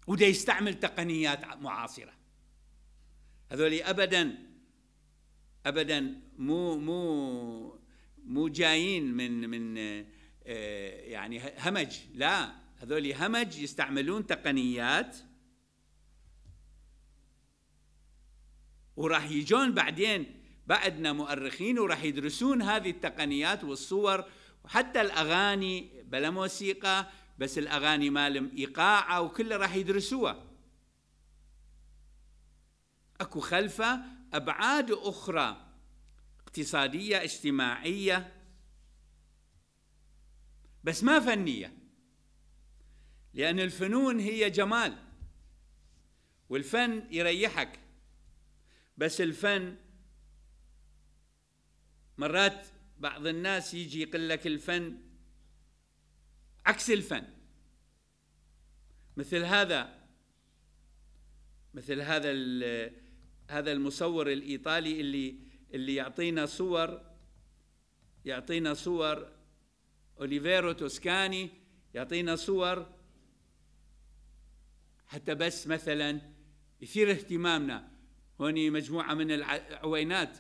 وده يستعمل تقنيات معاصره هذول ابدا ابدا مو مو مو جايين من من آه، يعني همج لا هذول همج يستعملون تقنيات وراح يجون بعدين بعدنا مؤرخين وراح يدرسون هذه التقنيات والصور وحتى الاغاني بلا موسيقى بس الاغاني مالهم ايقاعه وكله راح يدرسوها أكو خلفه أبعاد أخرى اقتصادية اجتماعية بس ما فنية لأن الفنون هي جمال والفن يريحك بس الفن مرات بعض الناس يجي يقول لك الفن عكس الفن مثل هذا مثل هذا هذا المصور الإيطالي اللي اللي يعطينا صور يعطينا صور أوليفيرو توسكاني يعطينا صور حتى بس مثلا يثير اهتمامنا هوني مجموعة من العوينات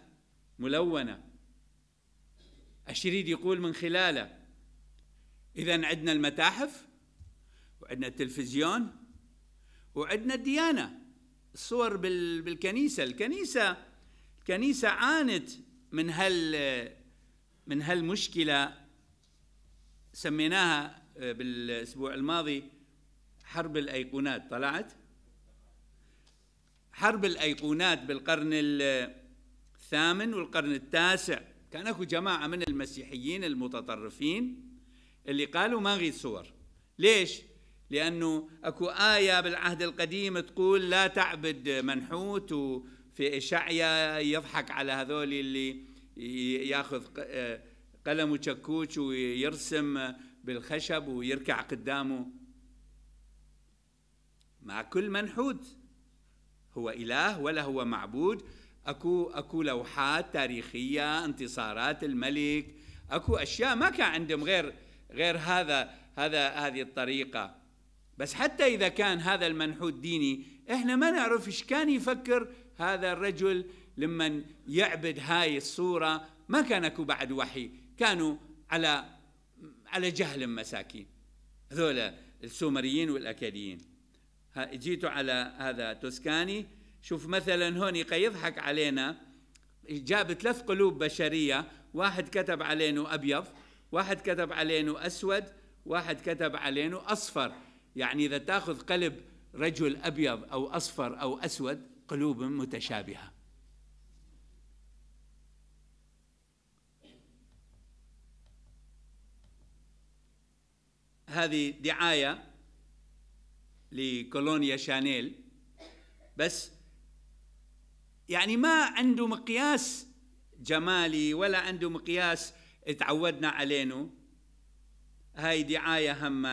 ملونة الشريد يقول من خلاله إذا عندنا المتاحف وعندنا التلفزيون وعندنا الديانة صور بالكنيسة الكنيسة الكنيسة عانت من هال من هالمشكلة سميناها آه، بالأسبوع الماضي حرب الأيقونات طلعت حرب الأيقونات بالقرن الثامن والقرن التاسع كان اكو جماعة من المسيحيين المتطرفين اللي قالوا ما نريد صور ليش؟ لأنه أكو آية بالعهد القديم تقول لا تعبد منحوت وفي إشعيا يضحك على هذول اللي ياخذ قلم وشكوش ويرسم بالخشب ويركع قدامه مع كل منحوت هو إله ولا هو معبود أكو, أكو لوحات تاريخية انتصارات الملك أكو أشياء ما كان عندهم غير غير هذا هذا هذه الطريقة بس حتى إذا كان هذا المنحوت ديني إحنا ما نعرف إيش كان يفكر هذا الرجل لمن يعبد هاي الصورة ما كان أكو بعد وحي كانوا على على جهل مساكين هذول السومريين والأكاديين جيتوا على هذا توسكاني شوف مثلا هون يضحك علينا جاب ثلاث قلوب بشرية واحد كتب علينا أبيض واحد كتب علينا أسود واحد كتب علينا أصفر يعني إذا تأخذ قلب رجل أبيض أو أصفر أو أسود قلوب متشابهة هذه دعاية لكولونيا شانيل بس يعني ما عنده مقياس جمالي ولا عنده مقياس تعودنا علينه هاي دعاية هم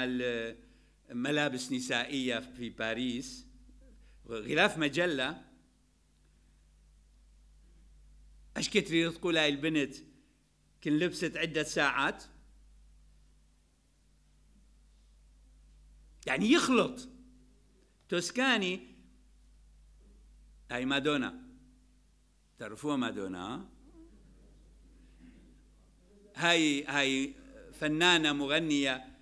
ملابس نسائية في باريس غلاف مجلة اش كتري تقول هاي البنت كن لبست عدة ساعات يعني يخلط توسكاني هاي مادونا تعرفوها مادونا هاي هاي فنانة مغنية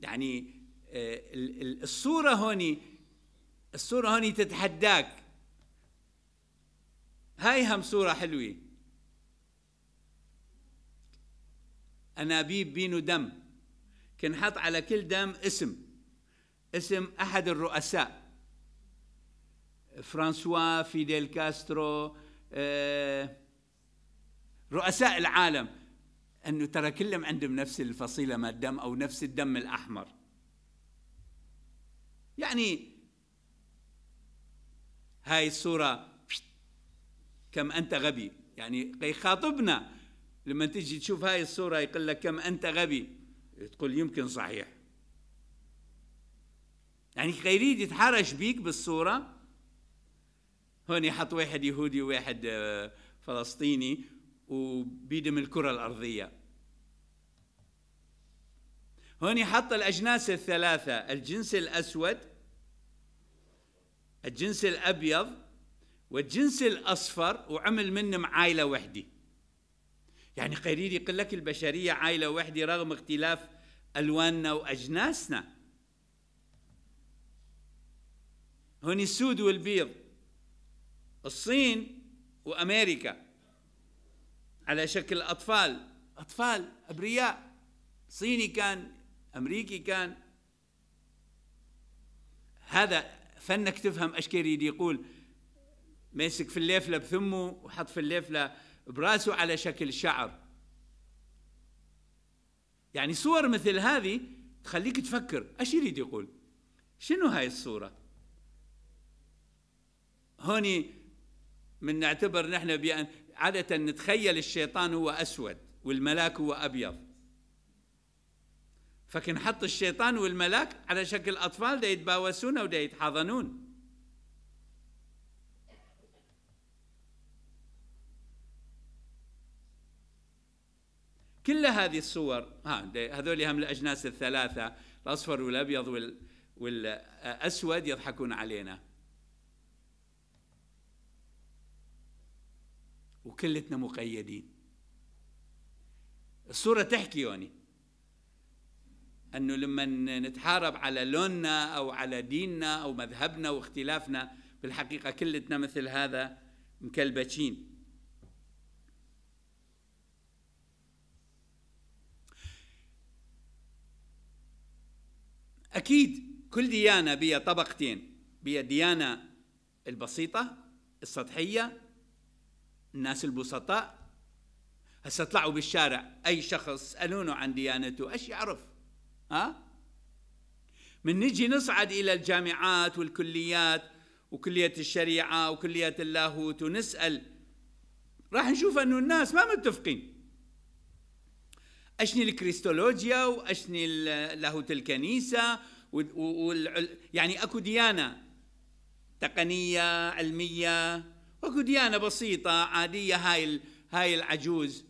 يعني الصورة هوني الصورة هوني تتحداك هاي هم صورة حلوة أنابيب بينو دم كنحط على كل دم اسم اسم أحد الرؤساء فرانسوا فيديل كاسترو آه، رؤساء العالم أنه ترى كلهم عندهم نفس الفصيلة مال الدم أو نفس الدم الأحمر يعني هاي الصورة كم أنت غبي يعني يخاطبنا لما تجي تشوف هاي الصورة يقول لك كم أنت غبي تقول يمكن صحيح يعني يريد يتحرش بيك بالصورة هون حط واحد يهودي وواحد آه، فلسطيني وبيدم الكرة الأرضية هون حط الأجناس الثلاثة الجنس الأسود الجنس الأبيض والجنس الأصفر وعمل منهم عائلة وحده يعني قليل يقول لك البشرية عائلة وحده رغم اختلاف ألواننا وأجناسنا هون السود والبيض الصين وأمريكا على شكل أطفال أطفال أبرياء صيني كان أمريكي كان هذا فنك تفهم ايش يريد يقول ماسك في الليفله بثمه وحط في الليفله براسه على شكل شعر يعني صور مثل هذه تخليك تفكر ايش يريد يقول شنو هاي الصوره هوني من نعتبر نحن بأن عادة نتخيل الشيطان هو أسود والملاك هو أبيض فكن حط الشيطان والملاك على شكل أطفال دا يتباوسون دا يتحضنون كل هذه الصور ها هذول هم الأجناس الثلاثة الأصفر والأبيض والأسود يضحكون علينا وكلتنا مقيدين الصورة تحكي يعني أنه لما نتحارب على لوننا أو على ديننا أو مذهبنا واختلافنا بالحقيقة كلتنا مثل هذا مكلبشين أكيد كل ديانة بيها طبقتين بيها ديانة البسيطة السطحية الناس البسطاء هسه طلعوا بالشارع أي شخص سألونه عن ديانته ايش يعرف ها من نجي نصعد إلى الجامعات والكليات وكلية الشريعة وكلية اللاهوت ونسأل راح نشوف أنه الناس ما متفقين أشني الكريستولوجيا وأشني لاهوت الكنيسة يعني أكو ديانة تقنية علمية وأكو ديانة بسيطة عادية هاي هاي العجوز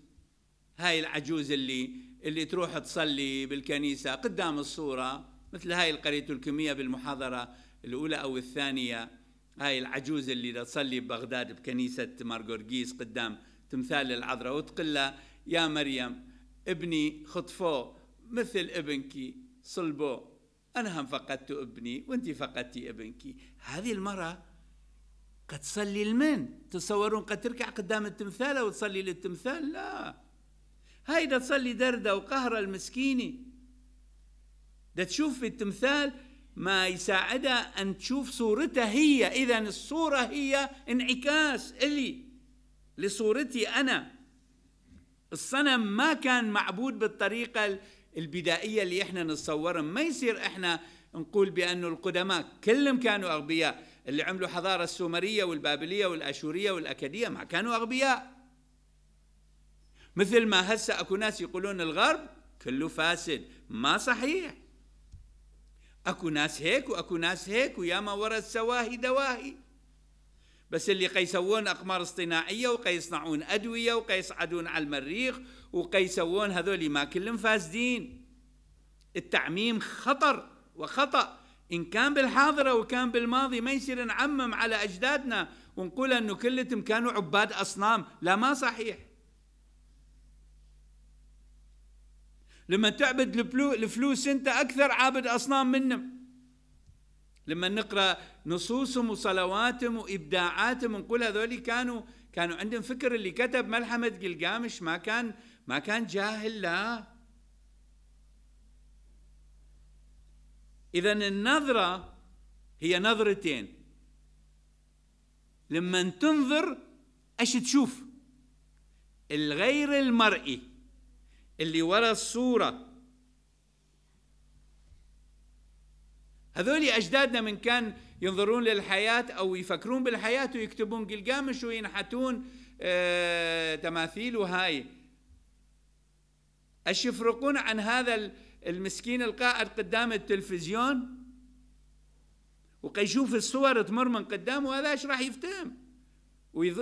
هاي العجوز اللي اللي تروح تصلي بالكنيسة قدام الصورة مثل هاي اللي قريته الكمية بالمحاضرة الأولى أو الثانية هاي العجوز اللي تصلي ببغداد بكنيسة مارغورغيس قدام تمثال العذراء وتقول يا مريم ابني خطفوه مثل ابنك صلبوه أنا هم فقدت ابني وانت فقدتي ابنك هذه المرأة قد تصلي لمن تصورون قد تركع قدام التمثال وتصلي للتمثال لا هاي دا تصلي دردة وقهرة المسكينة دا تشوف في التمثال ما يساعدها أن تشوف صورتها هي إذا الصورة هي انعكاس إلي لصورتي أنا الصنم ما كان معبود بالطريقة البدائية اللي إحنا نتصورها ما يصير إحنا نقول بأنه القدماء كلهم كانوا أغبياء اللي عملوا حضارة السومرية والبابلية والأشورية والأكدية ما كانوا أغبياء مثل ما هسه اكو ناس يقولون الغرب كله فاسد ما صحيح اكو ناس هيك واكو ناس هيك وياما ورد سواهي دواهي بس اللي قيسوون اقمار اصطناعيه وقيصنعون ادويه وقيصعدون على المريخ وقيسوون هذول ما كلهم فاسدين التعميم خطر وخطا ان كان بالحاضره وكان بالماضي ما يصير نعمم على اجدادنا ونقول انه كلتهم كانوا عباد اصنام لا ما صحيح لما تعبد الفلوس انت اكثر عابد اصنام منهم لما نقرا نصوصهم وصلواتهم وابداعاتهم نقول هذول كانوا كانوا عندهم فكر اللي كتب ملحمه جلجامش ما كان ما كان جاهل لا اذا النظره هي نظرتين لما تنظر ايش تشوف الغير المرئي اللي ورا الصورة هذول أجدادنا من كان ينظرون للحياة أو يفكرون بالحياة ويكتبون قلقامش وينحتون آه تماثيل وهاي أش يفرقون عن هذا المسكين القاعد قدام التلفزيون وقيشوف الصور تمر من قدامه هذا ايش راح يفتهم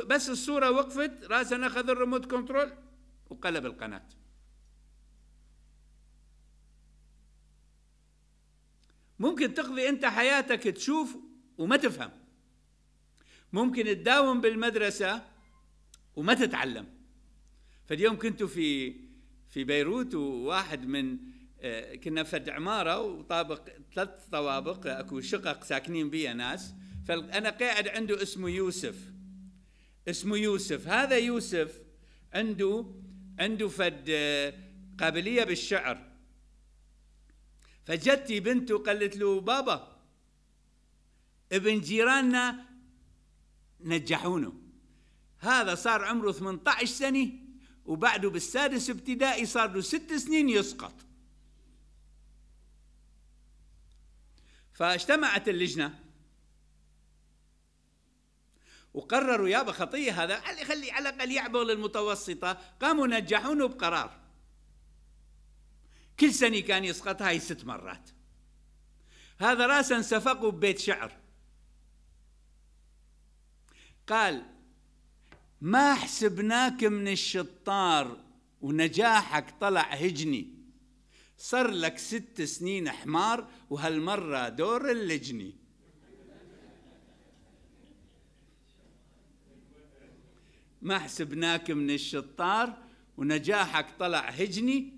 بس الصورة وقفت راسا اخذ الريموت كنترول وقلب القناه ممكن تقضي انت حياتك تشوف وما تفهم ممكن تداوم بالمدرسه وما تتعلم فاليوم كنت في في بيروت وواحد من آه، كنا فد عماره وطابق ثلاث طوابق اكو شقق ساكنين بيها ناس فانا قاعد عنده اسمه يوسف اسمه يوسف هذا يوسف عنده عنده فد آه، قابليه بالشعر فجتي بنته قالت له بابا ابن جيراننا نجحونه هذا صار عمره 18 سنة وبعده بالسادس ابتدائي صار له ست سنين يسقط فاجتمعت اللجنة وقرروا يابا خطية هذا خلي على الأقل يعبر للمتوسطة قاموا نجحونه بقرار كل سنة كان يسقط هاي ست مرات هذا راسا سفقه ببيت شعر قال ما حسبناك من الشطار ونجاحك طلع هجني صار لك ست سنين حمار وهالمرة دور اللجني ما حسبناك من الشطار ونجاحك طلع هجني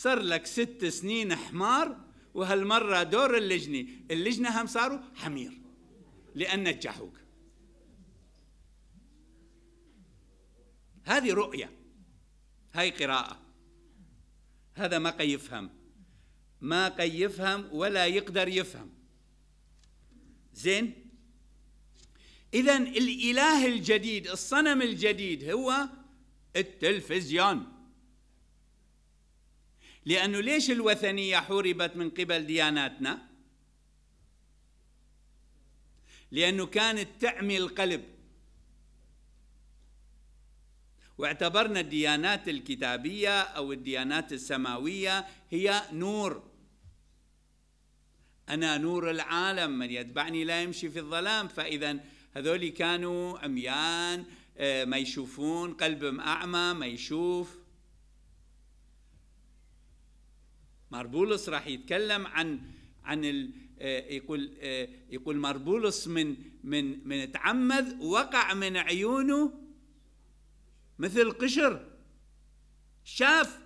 صار لك ست سنين حمار وهالمرة دور اللجنة اللجنة هم صاروا حمير لأن نجحوك هذه رؤية هاي قراءة هذا ما قي يفهم ما قي يفهم ولا يقدر يفهم زين إذا الإله الجديد الصنم الجديد هو التلفزيون لأنه ليش الوثنية حوربت من قبل دياناتنا لأنه كانت تعمي القلب واعتبرنا الديانات الكتابية أو الديانات السماوية هي نور أنا نور العالم من يتبعني لا يمشي في الظلام فإذا هذول كانوا عميان آه، ما يشوفون قلبهم أعمى ما يشوف مربولس راح يتكلم عن عن ال آه، يقول آه، يقول مربولس من من من اتعمد وقع من عيونه مثل قشر شاف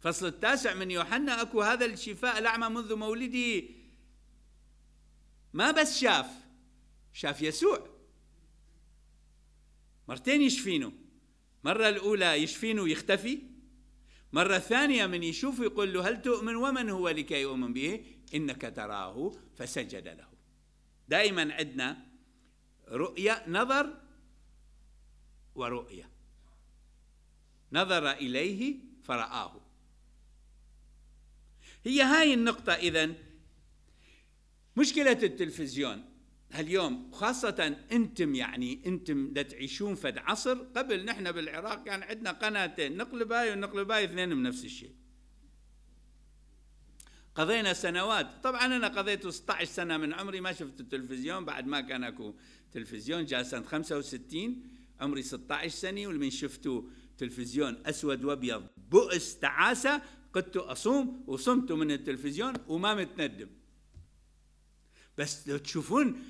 فصل التاسع من يوحنا اكو هذا الشفاء الاعمى منذ مولده ما بس شاف شاف يسوع مرتين يشفينه مرة الأولى يشفينه ويختفي مرة ثانية من يشوف يقول له هل تؤمن ومن هو لكي يؤمن به إنك تراه فسجد له دائما عندنا رؤية نظر ورؤية نظر إليه فرآه هي هاي النقطة إذا مشكلة التلفزيون هاليوم خاصة أنتم يعني أنتم تعيشون فد عصر قبل نحن بالعراق كان عندنا قناتين نقل باي ونقل باي اثنين من نفس الشيء قضينا سنوات طبعا أنا قضيت 16 سنة من عمري ما شفت التلفزيون بعد ما كان أكو تلفزيون جاء سنة 65 عمري 16 سنة ولمن شفتوا تلفزيون أسود وأبيض بؤس تعاسة قدت أصوم وصمت من التلفزيون وما متندم بس لو تشوفون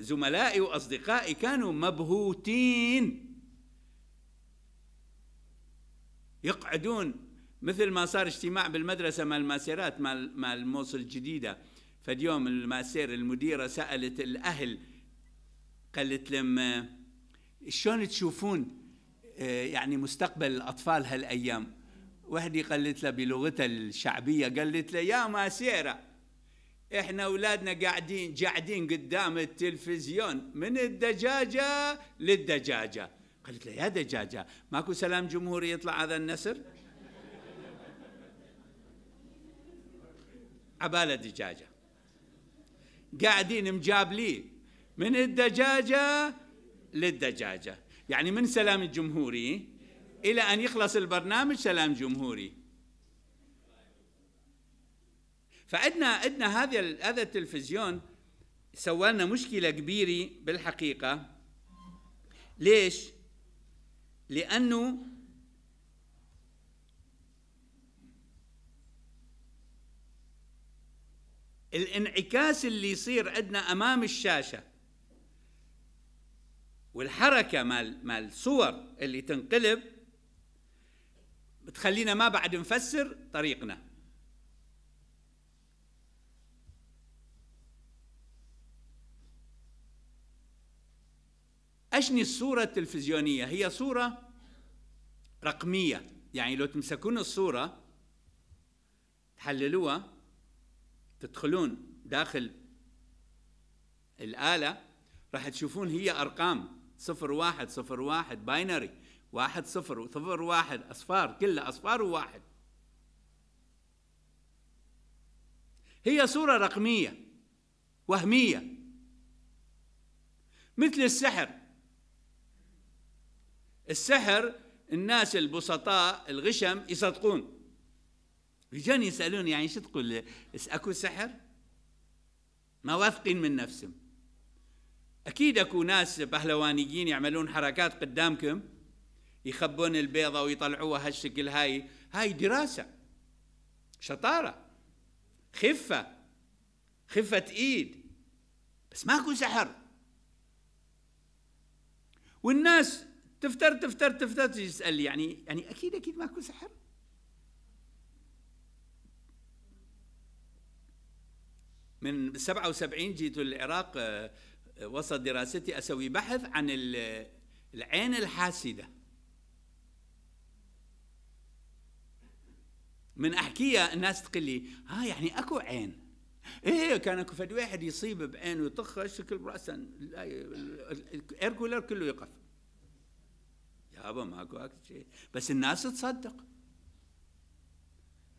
زملائي وأصدقائي كانوا مبهوتين يقعدون مثل ما صار اجتماع بالمدرسة مع الماسيرات مع الموصل الجديدة فاليوم الماسير المديرة سألت الأهل قالت لهم شلون تشوفون آه، يعني مستقبل الأطفال هالأيام وحدي قالت له بلغتها الشعبية قالت له يا ماسيرة احنا اولادنا قاعدين قاعدين قدام التلفزيون من الدجاجه للدجاجه قلت له يا دجاجه ماكو سلام جمهوري يطلع هذا النسر عباله دجاجه قاعدين مجابلي من الدجاجه للدجاجه يعني من سلام الجمهوري الى ان يخلص البرنامج سلام جمهوري فعندنا عندنا هذا هذا التلفزيون سوى لنا مشكله كبيره بالحقيقه ليش؟ لانه الانعكاس اللي يصير عندنا امام الشاشه والحركه مال مال الصور اللي تنقلب بتخلينا ما بعد نفسر طريقنا أجني الصورة التلفزيونية هي صورة رقمية يعني لو تمسكون الصورة تحللوها تدخلون داخل الآلة راح تشوفون هي أرقام صفر واحد صفر واحد باينري واحد صفر وصفر واحد أصفار كلها أصفار وواحد هي صورة رقمية وهمية مثل السحر السحر الناس البسطاء الغشم يصدقون يجون يسالون يعني شو تقول اكو سحر؟ ما واثقين من نفسهم اكيد اكو ناس بهلوانيين يعملون حركات قدامكم يخبون البيضه ويطلعوها هالشكل هاي هاي دراسه شطاره خفه خفه ايد بس ماكو سحر والناس تفتر تفتر تفتر تجي تسال لي يعني يعني اكيد اكيد ماكو سحر من 77 جيت العراق آه، آه، وسط دراستي اسوي بحث عن العين الحاسده من احكيها الناس تقول لي ها آه، يعني اكو عين ايه كان اكو فد واحد يصيب بعينه ويطخه شكل راسا الايركولر كله يقف كهرباء ماكو شيء بس الناس تصدق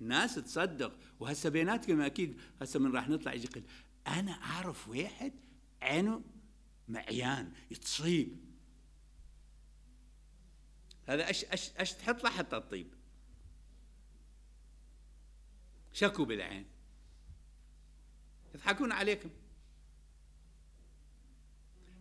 الناس تصدق وهسه بيناتكم اكيد هسه من راح نطلع يجي يقول انا اعرف واحد عينه معيان يتصيب هذا اش اش اش تحط له حتى تطيب شكوا بالعين يضحكون عليكم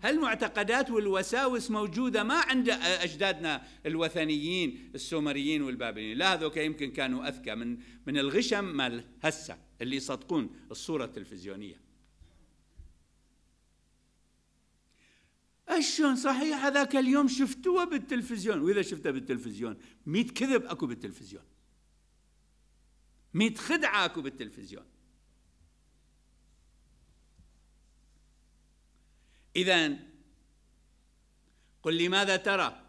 هالمعتقدات والوساوس موجودة ما عند أجدادنا الوثنيين السومريين والبابليين لا هذوك يمكن كانوا أذكى من, من الغشم مال هسة اللي يصدقون الصورة التلفزيونية اشون صحيح هذاك اليوم شفتوه بالتلفزيون واذا شفته بالتلفزيون 100 كذب اكو بالتلفزيون 100 خدعه اكو بالتلفزيون إذا قل لماذا ترى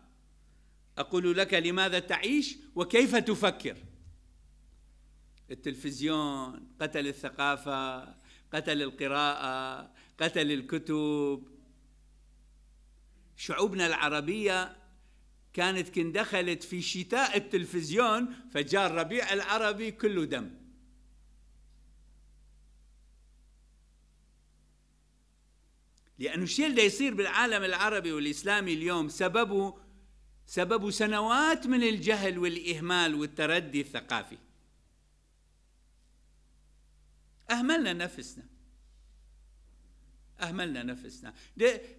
أقول لك لماذا تعيش وكيف تفكر التلفزيون قتل الثقافة قتل القراءة قتل الكتب شعوبنا العربية كانت كن دخلت في شتاء التلفزيون فجاء الربيع العربي كله دم لأنه الشيء اللي يصير بالعالم العربي والإسلامي اليوم سببه سببه سنوات من الجهل والإهمال والتردي الثقافي أهملنا نفسنا أهملنا نفسنا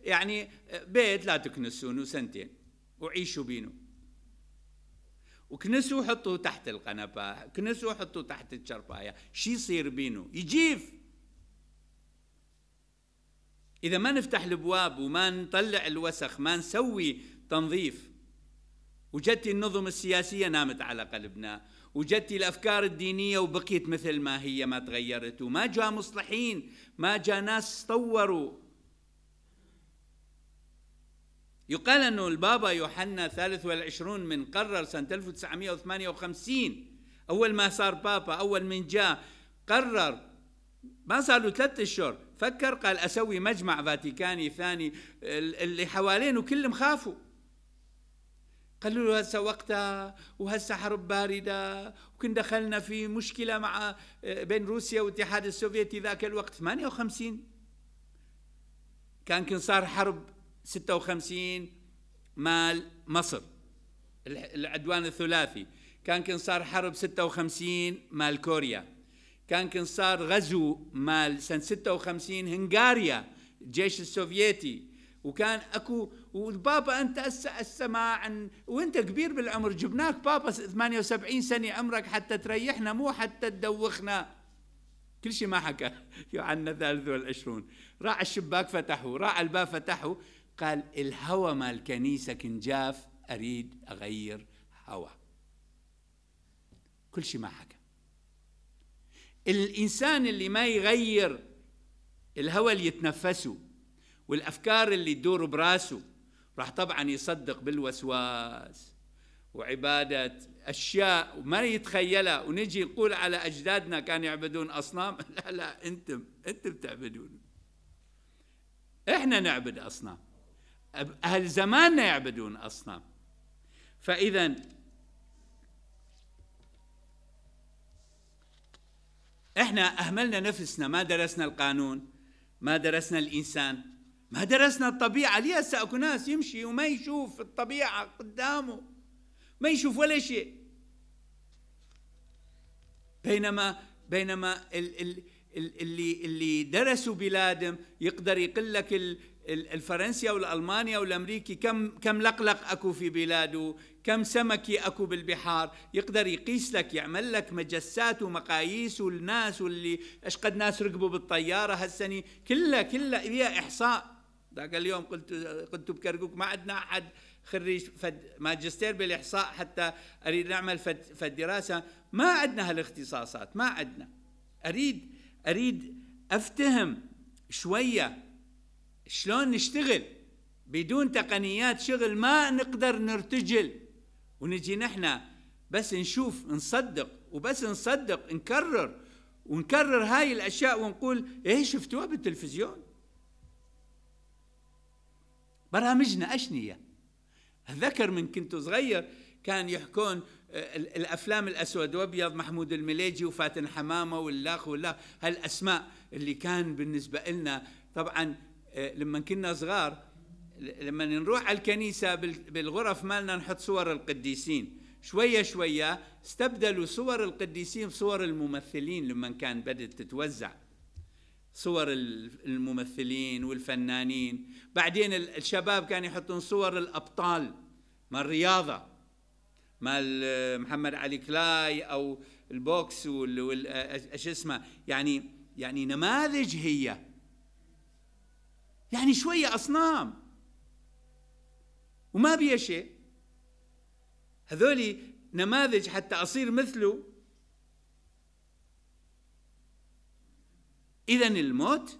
يعني بيت لا تكنسونه سنتين وعيشوا بينه وكنسوا حطوه تحت القنبة كنسوا حطوه تحت الشرباية شي يصير بينه يجيف إذا ما نفتح الأبواب وما نطلع الوسخ ما نسوي تنظيف وجدت النظم السياسية نامت على قلبنا وجدت الأفكار الدينية وبقيت مثل ما هي ما تغيرت وما جاء مصلحين ما جاء ناس طوروا يقال أنه البابا يوحنا الثالث والعشرون من قرر سنة 1958 أول ما صار بابا أول من جاء قرر ما صار له ثلاثة أشهر فكر قال أسوي مجمع فاتيكاني ثاني اللي حوالينه كلهم خافوا قالوا له هسه وقتها وهسه حرب باردة وكن دخلنا في مشكلة مع آه، بين روسيا والاتحاد السوفيتي ذاك الوقت 58 كان كن صار حرب 56 مال مصر العدوان الثلاثي كان كن صار حرب 56 مال كوريا كان كان صار غزو مال سنة 56 هنغاريا الجيش السوفيتي وكان اكو والبابا انت هسه هسه ما عن وانت كبير بالعمر جبناك بابا 78 سنه عمرك حتى تريحنا مو حتى تدوخنا كل شيء ما حكى يوحنا الثالث والعشرون راح الشباك فتحوا راح الباب فتحوا قال الهوى مال الكنيسه كنجاف اريد اغير هوا كل شيء ما حكى الإنسان اللي ما يغير الهواء اللي يتنفسه والأفكار اللي تدور براسه راح طبعا يصدق بالوسواس وعبادة أشياء ما يتخيلها ونجي نقول على أجدادنا كانوا يعبدون أصنام لا لا أنتم أنتم بتعبدون إحنا نعبد أصنام أهل زماننا يعبدون أصنام فإذا احنا اهملنا نفسنا ما درسنا القانون ما درسنا الانسان ما درسنا الطبيعه ليه هسه اكو ناس يمشي وما يشوف الطبيعه قدامه ما يشوف ولا شيء بينما بينما ال ال اللي اللي درسوا بلادهم يقدر يقول لك الفرنسي او الالماني او الامريكي كم كم لقلق اكو في بلاده كم سمك اكو بالبحار يقدر يقيس لك يعمل لك مجسات ومقاييس والناس واللي اشقد ناس ركبوا بالطياره هالسنه كلها كلها هي احصاء ذاك اليوم قلت قلت بكركوك ما عندنا احد خريج فد ماجستير بالاحصاء حتى اريد نعمل فد, فد دراسه ما عندنا هالاختصاصات ما عندنا اريد اريد افتهم شويه شلون نشتغل بدون تقنيات شغل ما نقدر نرتجل ونجي نحن بس نشوف نصدق وبس نصدق نكرر ونكرر هاي الأشياء ونقول إيه شفتوها بالتلفزيون برامجنا أشنية أتذكر من كنت صغير كان يحكون آه، الافلام الاسود وابيض محمود المليجي وفاتن حمامه واللاخ واللاخ هالاسماء اللي كان بالنسبه لنا طبعا آه، لما كنا صغار لما نروح على الكنيسة بالغرف مالنا نحط صور القديسين شوية شوية استبدلوا صور القديسين بصور الممثلين لما كان بدأت تتوزع صور الممثلين والفنانين بعدين الشباب كانوا يحطون صور الأبطال مال الرياضة مال آه، محمد علي كلاي أو البوكس وش آه، آه، اسمه يعني يعني نماذج هي يعني شوية أصنام وما بيا شيء هذولي نماذج حتى أصير مثله إذا الموت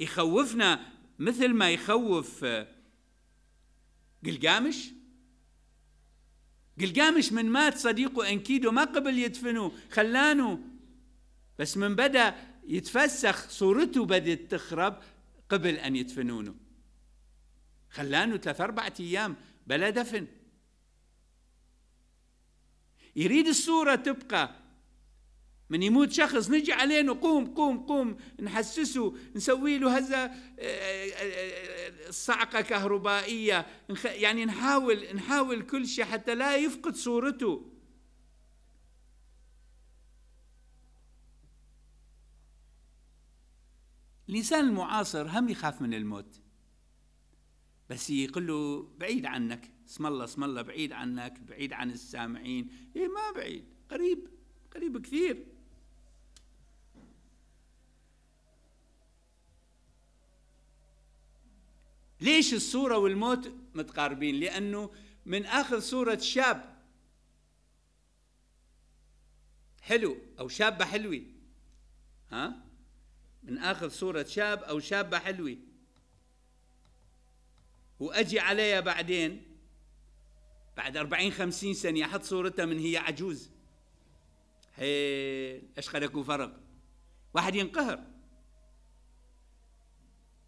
يخوفنا مثل ما يخوف قلقامش آه، قلقامش من مات صديقه أنكيدو ما قبل يدفنه خلانه بس من بدأ يتفسخ صورته بدأت تخرب قبل أن يدفنونه خلانه ثلاث أربعة أيام بلا دفن يريد الصورة تبقى من يموت شخص نجي عليه نقوم قوم قوم نحسسه نسوي له هذا آه، آه، آه، صعقة كهربائية يعني نحاول نحاول كل شيء حتى لا يفقد صورته الإنسان المعاصر هم يخاف من الموت بس يقول له بعيد عنك اسم الله اسم الله بعيد عنك بعيد عن السامعين إيه ما بعيد قريب قريب كثير ليش الصورة والموت متقاربين لأنه من آخر صورة شاب حلو أو شابة حلوة ها من آخر صورة شاب أو شابة حلوة وأجي عليها بعدين بعد أربعين خمسين سنة أحط صورتها من هي عجوز هيل يكون فرق واحد ينقهر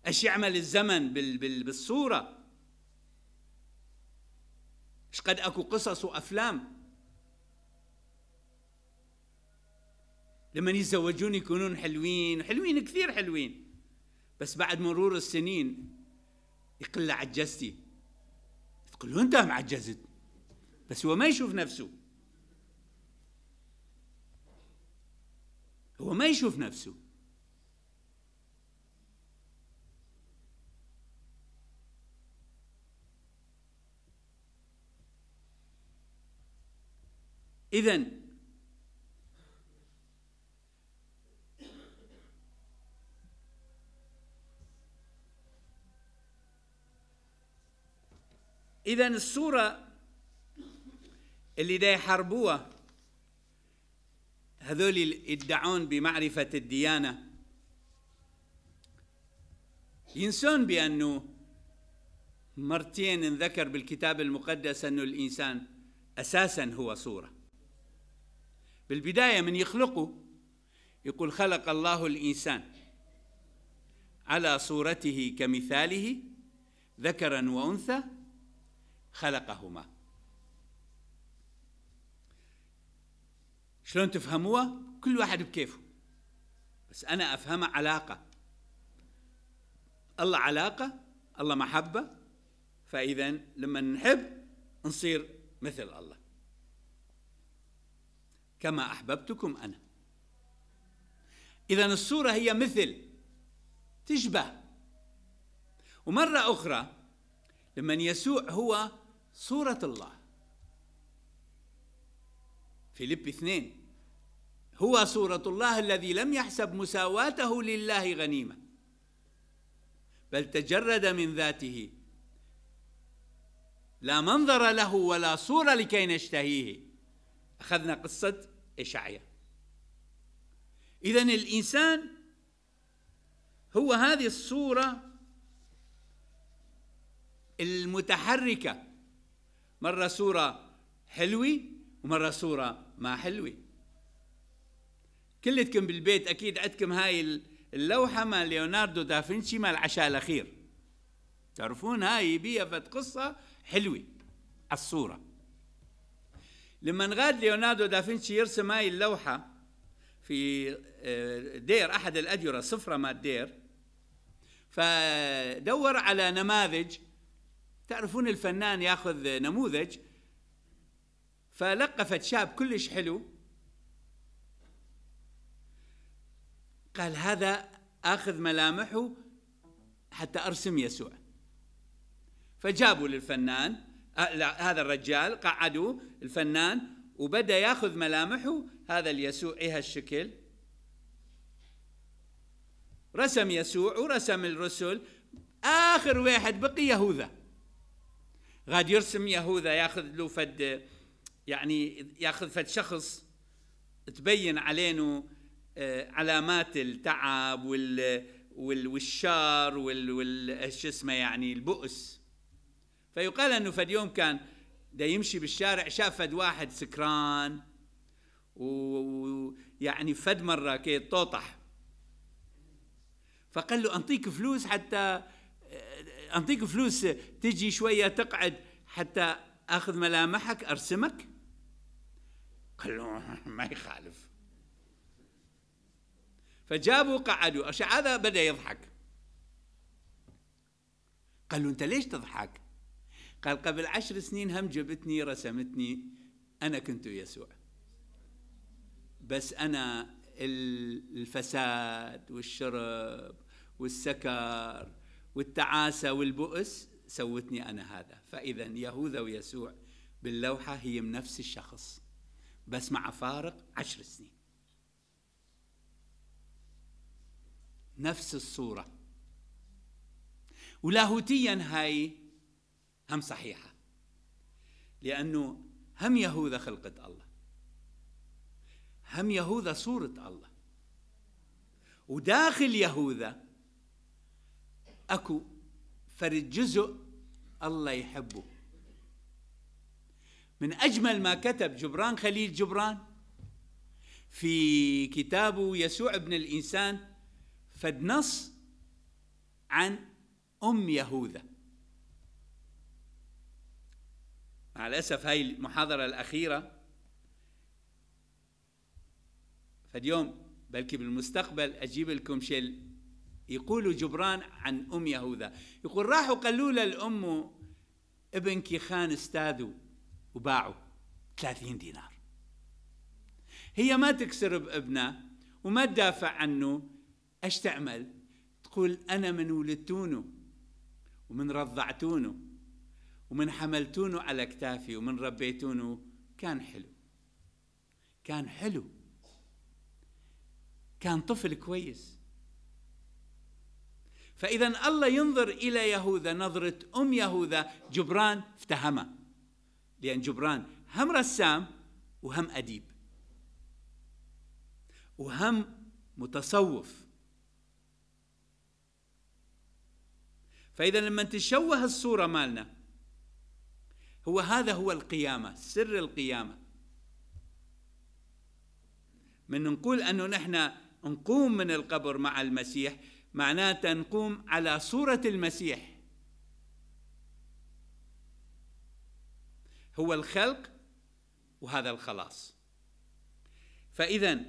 ايش يعمل الزمن بال بال بالصوره ايش قد اكو قصص وافلام لما يتزوجون يكونون حلوين حلوين كثير حلوين بس بعد مرور السنين يقول عجزتي تقول له انت معجزت بس هو ما يشوف نفسه هو ما يشوف نفسه إذا إذا الصورة اللي دا يحاربوها هذول يدعون بمعرفة الديانة ينسون بأنه مرتين انذكر بالكتاب المقدس أنه الإنسان أساسا هو صورة بالبداية من يخلقه يقول خلق الله الإنسان على صورته كمثاله ذكرا وأنثى خلقهما شلون تفهموها كل واحد بكيفه بس أنا أفهمها علاقة الله علاقة الله محبة فإذا لما نحب نصير مثل الله كما أحببتكم أنا إذا الصورة هي مثل تشبه ومرة أخرى لما يسوع هو صورة الله فيليب اثنين هو صورة الله الذي لم يحسب مساواته لله غنيمة بل تجرد من ذاته لا منظر له ولا صورة لكي نشتهيه أخذنا قصة إشعيا إذا الإنسان هو هذه الصورة المتحركة مرة صورة حلوة ومرة صورة ما حلوة كلتكم بالبيت أكيد عندكم هاي اللوحة مال ليوناردو دافنشي مال العشاء الأخير تعرفون هاي بيها فت قصة حلوة الصورة لما غاد ليوناردو دافنشي يرسم هاي اللوحة في آه، دير أحد الأديرة صفرة ما دير فدور على نماذج تعرفون الفنان ياخذ نموذج فلقفت شاب كلش حلو قال هذا اخذ ملامحه حتى ارسم يسوع فجابوا للفنان آه، هذا الرجال قعدوا الفنان وبدا ياخذ ملامحه هذا اليسوع إيه هالشكل رسم يسوع ورسم الرسل اخر واحد بقي يهوذا غاد يرسم يهوذا ياخذ له فد يعني ياخذ فد شخص تبين علينا آه، علامات التعب وال والشار وال, اسمه يعني البؤس فيقال انه فد يوم كان دا يمشي بالشارع شاف فد واحد سكران ويعني فد مره كي طوطح فقال له انطيك فلوس حتى أعطيك فلوس تجي شوية تقعد حتى أخذ ملامحك أرسمك قال له ما يخالف فجابوا قعدوا هذا بدأ يضحك قال له أنت ليش تضحك قال قبل عشر سنين هم جبتني رسمتني أنا كنت يسوع بس أنا الفساد والشرب والسكر والتعاسة والبؤس سوتني أنا هذا فإذا يهوذا ويسوع باللوحة هي من نفس الشخص بس مع فارق عشر سنين نفس الصورة ولاهوتيا هاي هم صحيحة لأنه هم يهوذا خلقة الله هم يهوذا صورة الله وداخل يهوذا أكو فرد جزء الله يحبه من أجمل ما كتب جبران خليل جبران في كتابه يسوع ابن الإنسان فد نص عن أم يهوذا مع الأسف هاي المحاضرة الأخيرة فاليوم بلكي بالمستقبل أجيب لكم شيء يقول جبران عن أم يهوذا يقول راحوا قالوا للأم ابن ابنك خان استاذه وباعه 30 دينار هي ما تكسر بابنه وما تدافع عنه ايش تعمل؟ تقول انا من ولدتونه ومن رضعتونه ومن حملتونه على اكتافي ومن ربيتونه كان حلو كان حلو كان طفل كويس فإذا الله ينظر إلى يهوذا نظرة أم يهوذا جبران افتهمه لأن جبران هم رسام وهم أديب وهم متصوف فإذا لما تشوه الصورة مالنا هو هذا هو القيامة سر القيامة من نقول أنه نحن نقوم من القبر مع المسيح معناه نقوم على صورة المسيح هو الخلق وهذا الخلاص فإذا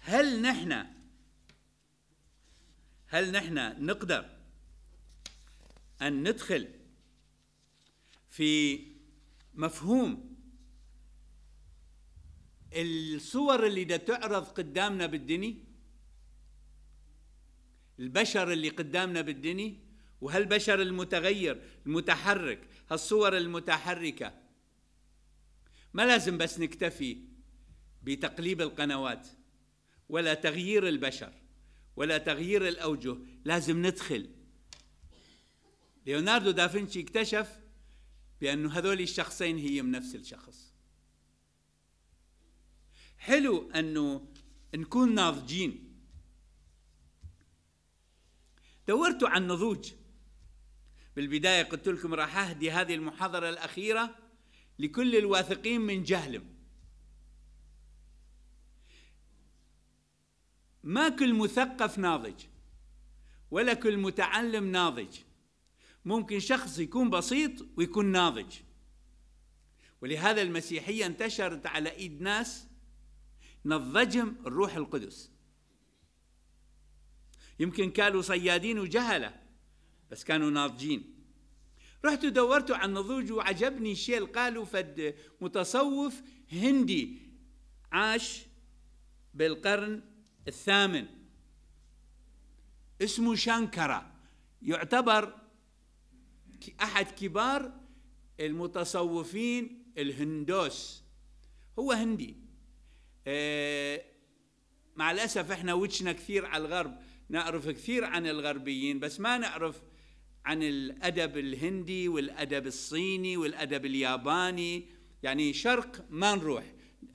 هل نحن هل نحن نقدر أن ندخل في مفهوم الصور اللي تعرض قدامنا بالدني البشر اللي قدامنا بالدنيا وهالبشر المتغير المتحرك هالصور المتحركة ما لازم بس نكتفي بتقليب القنوات ولا تغيير البشر ولا تغيير الأوجه لازم ندخل ليوناردو دافنشي اكتشف بأنه هذول الشخصين هي من نفس الشخص حلو أنه نكون ناضجين دورت عن نضوج بالبداية قلت لكم راح أهدي هذه المحاضرة الأخيرة لكل الواثقين من جهلهم ما كل مثقف ناضج ولا كل متعلم ناضج ممكن شخص يكون بسيط ويكون ناضج ولهذا المسيحية انتشرت على إيد ناس نضجم الروح القدس يمكن كانوا صيادين وجهلة بس كانوا ناضجين رحت دورت عن نضوج وعجبني شيء قالوا فد متصوف هندي عاش بالقرن الثامن اسمه شانكرا يعتبر احد كبار المتصوفين الهندوس هو هندي آه، مع الاسف احنا وجهنا كثير على الغرب نعرف كثير عن الغربيين بس ما نعرف عن الادب الهندي والادب الصيني والادب الياباني يعني شرق ما نروح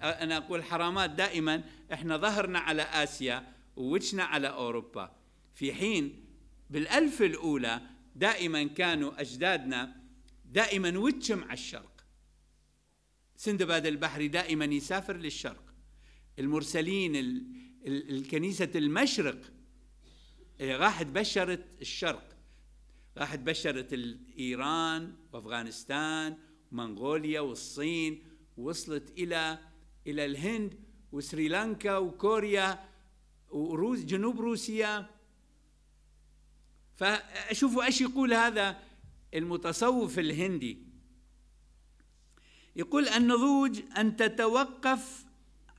انا اقول حرامات دائما احنا ظهرنا على اسيا ووجنا على اوروبا في حين بالالف الاولى دائما كانوا اجدادنا دائما وجهم على الشرق سندباد البحري دائما يسافر للشرق المرسلين الكنيسه المشرق إيه، راحت بشرت الشرق راحت بشرت ايران وافغانستان ومنغوليا والصين وصلت الى الى الهند وسريلانكا وكوريا وروس جنوب روسيا فاشوفوا ايش يقول هذا المتصوف الهندي يقول النضوج ان تتوقف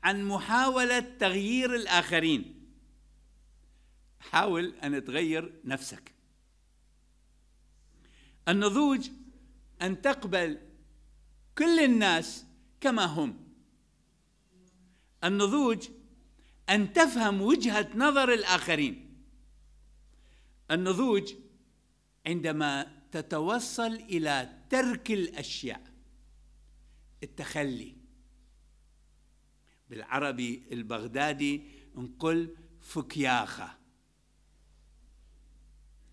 عن محاوله تغيير الاخرين حاول أن تغير نفسك النضوج أن تقبل كل الناس كما هم النضوج أن تفهم وجهة نظر الآخرين النضوج عندما تتوصل إلى ترك الأشياء التخلي بالعربي البغدادي نقول فكياخه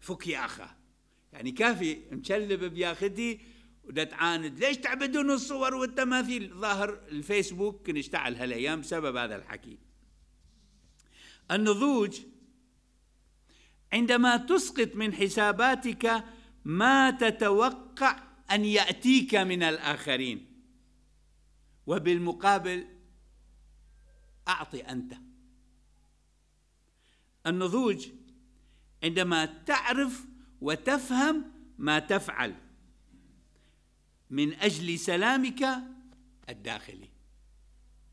فك يا أخا يعني كافي مشلب بياختي ودا تعاند ليش تعبدون الصور والتماثيل ظاهر الفيسبوك نشتعل اشتعل هالايام بسبب هذا الحكي النضوج عندما تسقط من حساباتك ما تتوقع ان ياتيك من الاخرين وبالمقابل اعطي انت النضوج عندما تعرف وتفهم ما تفعل من أجل سلامك الداخلي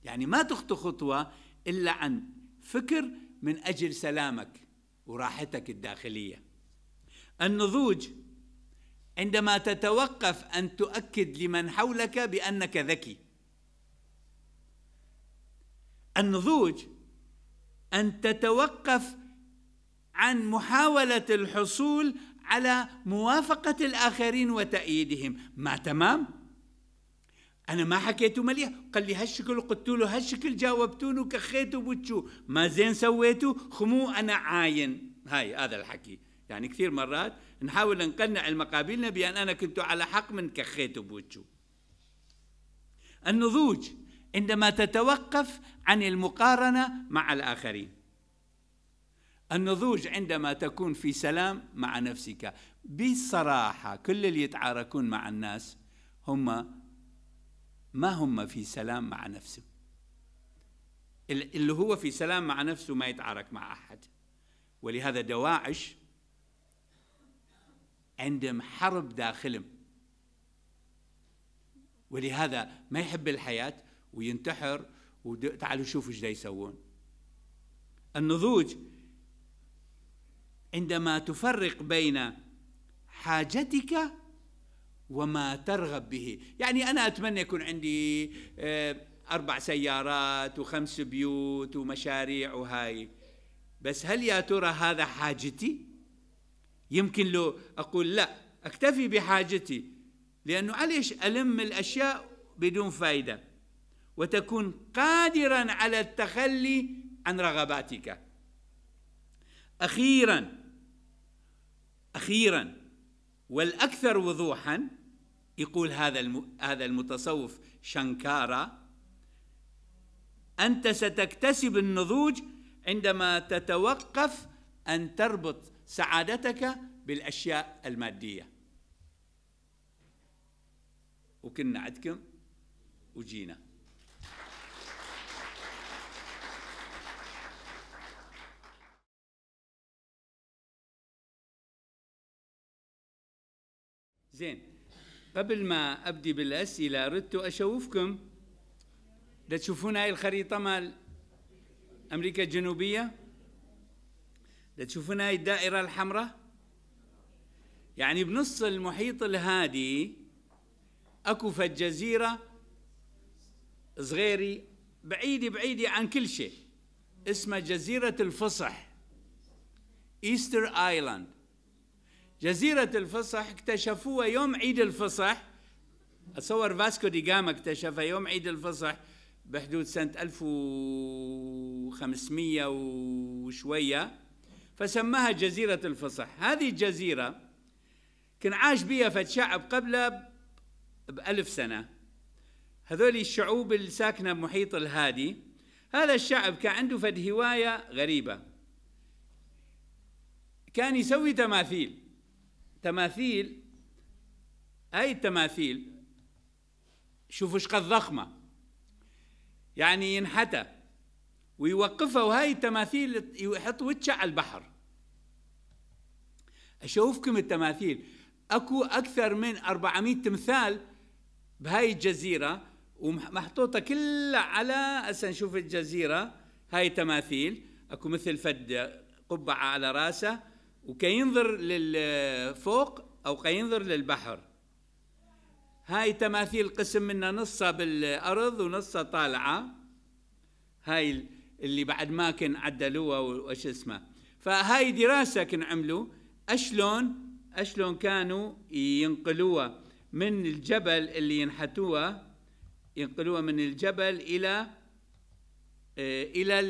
يعني ما تخطو خطوة إلا عن فكر من أجل سلامك وراحتك الداخلية النضوج عندما تتوقف أن تؤكد لمن حولك بأنك ذكي النضوج أن تتوقف عن محاولة الحصول على موافقة الآخرين وتأييدهم ما تمام؟ أنا ما حكيته مليح قال لي هالشكل قلت له هالشكل جاوبتونه كخيت بوتشو ما زين سويتوا خمو أنا عاين هاي هذا الحكي يعني كثير مرات نحاول نقنع المقابلنا بأن يعني أنا كنت على حق من كخيت بوتشو النضوج عندما تتوقف عن المقارنة مع الآخرين النضوج عندما تكون في سلام مع نفسك بصراحة كل اللي يتعاركون مع الناس هم ما هم في سلام مع نفسه اللي هو في سلام مع نفسه ما يتعارك مع أحد ولهذا دواعش عندهم حرب داخلهم ولهذا ما يحب الحياة وينتحر وتعالوا شوفوا ايش يسوون النضوج عندما تفرق بين حاجتك وما ترغب به يعني أنا أتمنى يكون عندي آه، أربع سيارات وخمس بيوت ومشاريع وهاي بس هل يا ترى هذا حاجتي؟ يمكن لو أقول لا أكتفي بحاجتي لأنه عليش ألم الأشياء بدون فائدة وتكون قادرا على التخلي عن رغباتك أخيراً اخيرا والاكثر وضوحا يقول هذا هذا المتصوف شانكارا انت ستكتسب النضوج عندما تتوقف ان تربط سعادتك بالاشياء الماديه وكنا عندكم وجينا زين قبل ما أبدي بالأسئلة أردت أشوفكم دا تشوفون هاي الخريطة مال أمريكا الجنوبية دا تشوفون هاي الدائرة الحمراء يعني بنص المحيط الهادي أكو جزيره صغيري بعيدة بعيدة عن كل شيء اسمها جزيرة الفصح ايستر ايلاند جزيرة الفصح اكتشفوها يوم عيد الفصح أتصور فاسكو دي جاما اكتشفها يوم عيد الفصح بحدود سنة 1500 وشوية فسماها جزيرة الفصح هذه الجزيرة كان عاش بها فد شعب قبلها بألف سنة هذول الشعوب الساكنة بمحيط الهادي هذا الشعب كان عنده فد هواية غريبة كان يسوي تماثيل تماثيل اي التماثيل شوفوا شقد ضخمة يعني ينحتى ويوقفها وهاي التماثيل يحط وجهه على البحر أشوفكم التماثيل أكو أكثر من 400 تمثال بهاي الجزيرة ومحطوطة كلها على هسه نشوف الجزيرة هاي تماثيل أكو مثل فد قبعة على راسه وكينظر للفوق أو كينظر للبحر هاي تماثيل قسم منها نصها بالأرض ونصها طالعة هاي اللي بعد ما كن عدلوها وش اسمه فهاي دراسة كن عملوا أشلون أشلون كانوا ينقلوها من الجبل اللي ينحتوها ينقلوها من الجبل إلى إلى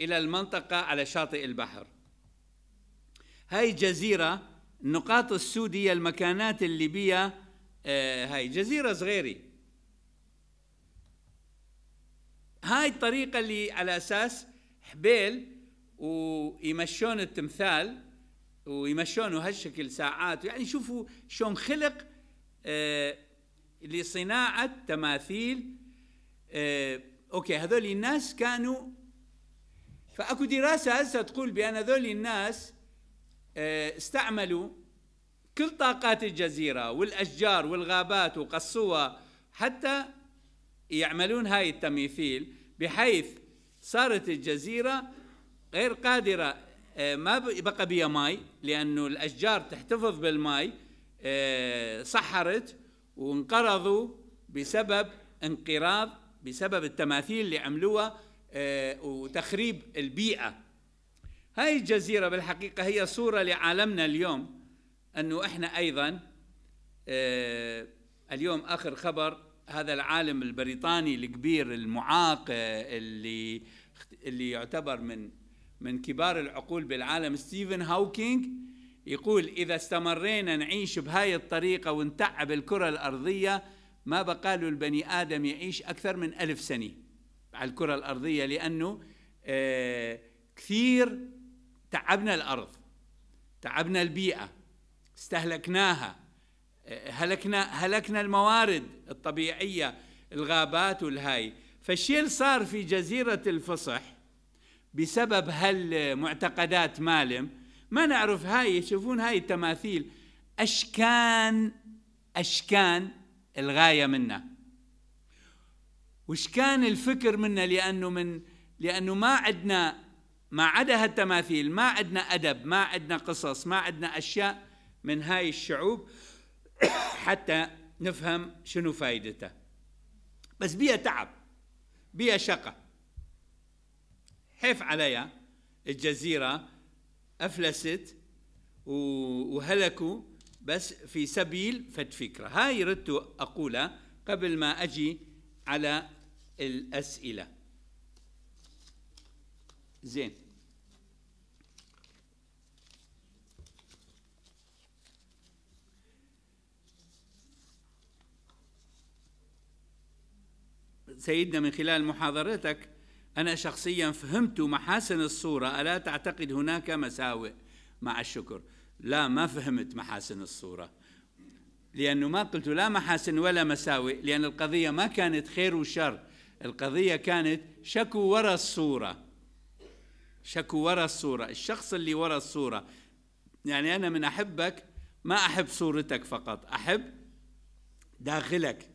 إلى المنطقة على شاطئ البحر هاي جزيرة النقاط السود هي المكانات الليبية آه، هاي جزيرة صغيرة هاي الطريقة اللي على أساس حبيل ويمشون التمثال ويمشونه هالشكل ساعات يعني شوفوا شلون خلق آه لصناعة تماثيل آه أوكي هذول الناس كانوا فأكو دراسة هسه تقول بأن هذول الناس آه، استعملوا كل طاقات الجزيرة والأشجار والغابات وقصوها حتى يعملون هاي التميثيل بحيث صارت الجزيرة غير قادرة آه، ما بقى بها ماي لأنه الأشجار تحتفظ بالماي صحرت آه، وانقرضوا بسبب انقراض بسبب التماثيل اللي عملوها وتخريب البيئة هاي الجزيرة بالحقيقة هي صورة لعالمنا اليوم أنه إحنا أيضا آه، اليوم آخر خبر هذا العالم البريطاني الكبير المعاق آه، اللي اللي يعتبر من من كبار العقول بالعالم ستيفن هاوكينج يقول إذا استمرينا نعيش بهاي الطريقة ونتعب الكرة الأرضية ما بقاله البني آدم يعيش أكثر من ألف سنة على الكرة الأرضية لأنه آه، كثير تعبنا الارض تعبنا البيئه استهلكناها هلكنا هلكنا الموارد الطبيعيه الغابات والهاي فالشيء اللي صار في جزيره الفصح بسبب هالمعتقدات مالم ما نعرف هاي يشوفون هاي التماثيل اشكان اشكان الغايه منا وش كان الفكر منا لانه من لانه ما عندنا ما عدا هالتماثيل ما عندنا أدب ما عندنا قصص ما عندنا أشياء من هاي الشعوب حتى نفهم شنو فائدته بس بيها تعب بيها شقة حيف عليها الجزيرة أفلست وهلكوا بس في سبيل فت فكرة هاي ردت أقولها قبل ما أجي على الأسئلة زين سيدنا من خلال محاضرتك أنا شخصيا فهمت محاسن الصورة ألا تعتقد هناك مساوئ مع الشكر لا ما فهمت محاسن الصورة لأنه ما قلت لا محاسن ولا مساوئ لأن القضية ما كانت خير وشر القضية كانت شكو وراء الصورة شكو ورا الصورة الشخص اللي ورا الصورة يعني أنا من أحبك ما أحب صورتك فقط أحب داخلك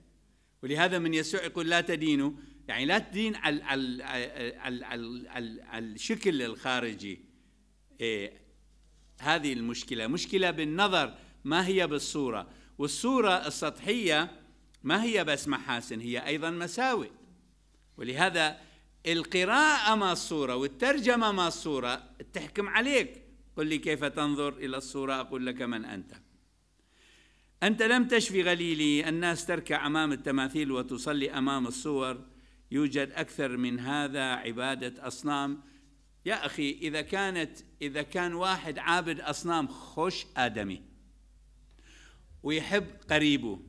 ولهذا من يسوع يقول لا تدينوا يعني لا تدين على على على على على الشكل الخارجي إيه هذه المشكلة مشكلة بالنظر ما هي بالصورة والصورة السطحية ما هي بس محاسن هي أيضا مساوئ ولهذا القراءة ما الصورة والترجمة ما الصورة تحكم عليك قل لي كيف تنظر إلى الصورة أقول لك من أنت أنت لم تشفي غليلي الناس تركع أمام التماثيل وتصلي أمام الصور يوجد أكثر من هذا عبادة أصنام يا أخي إذا كانت إذا كان واحد عابد أصنام خش آدمي ويحب قريبه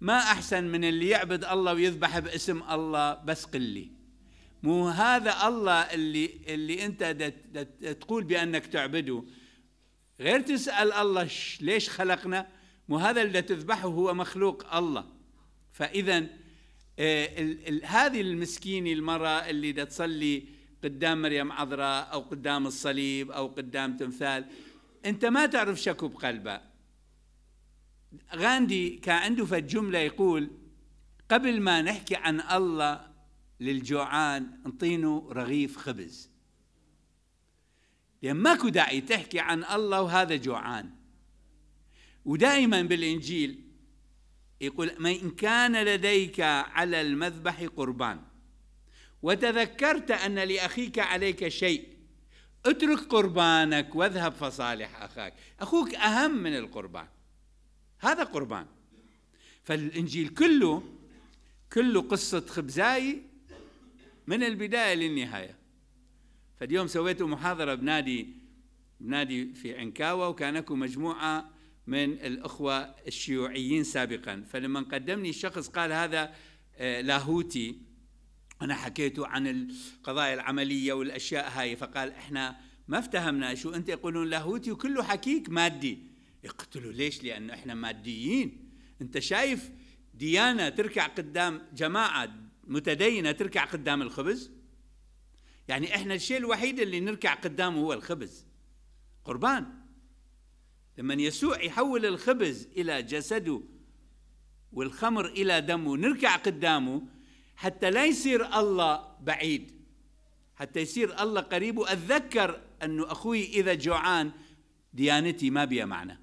ما أحسن من اللي يعبد الله ويذبح باسم الله بس قلي مو هذا الله اللي اللي انت دت دت تقول بانك تعبده غير تسال الله ليش خلقنا مو هذا اللي تذبحه هو مخلوق الله فاذا آه، هذه المسكينه المراه اللي تصلي قدام مريم عذراء او قدام الصليب او قدام تمثال انت ما تعرف شكو بقلبها غاندي كان عنده فجمله يقول قبل ما نحكي عن الله للجوعان انطينه رغيف خبز لأن ماكو داعي تحكي عن الله وهذا جوعان ودائما بالإنجيل يقول ما إن كان لديك على المذبح قربان وتذكرت أن لأخيك عليك شيء اترك قربانك واذهب فصالح أخاك أخوك أهم من القربان هذا قربان فالإنجيل كله كله قصة خبزاي من البدايه للنهايه فاليوم سويت محاضره بنادي بنادي في عنكاوه وكان اكو مجموعه من الاخوه الشيوعيين سابقا فلما قدمني الشخص قال هذا آه، لاهوتي انا حكيت عن القضايا العمليه والاشياء هاي فقال احنا ما افتهمنا شو انت يقولون لاهوتي وكله حكيك مادي يقتلوا ليش لانه احنا ماديين انت شايف ديانه تركع قدام جماعه متدينة تركع قدام الخبز يعني احنا الشيء الوحيد اللي نركع قدامه هو الخبز قربان لما يسوع يحول الخبز إلى جسده والخمر إلى دمه نركع قدامه حتى لا يصير الله بعيد حتى يصير الله قريب وأتذكر أنه أخوي إذا جوعان ديانتي ما بيها معنى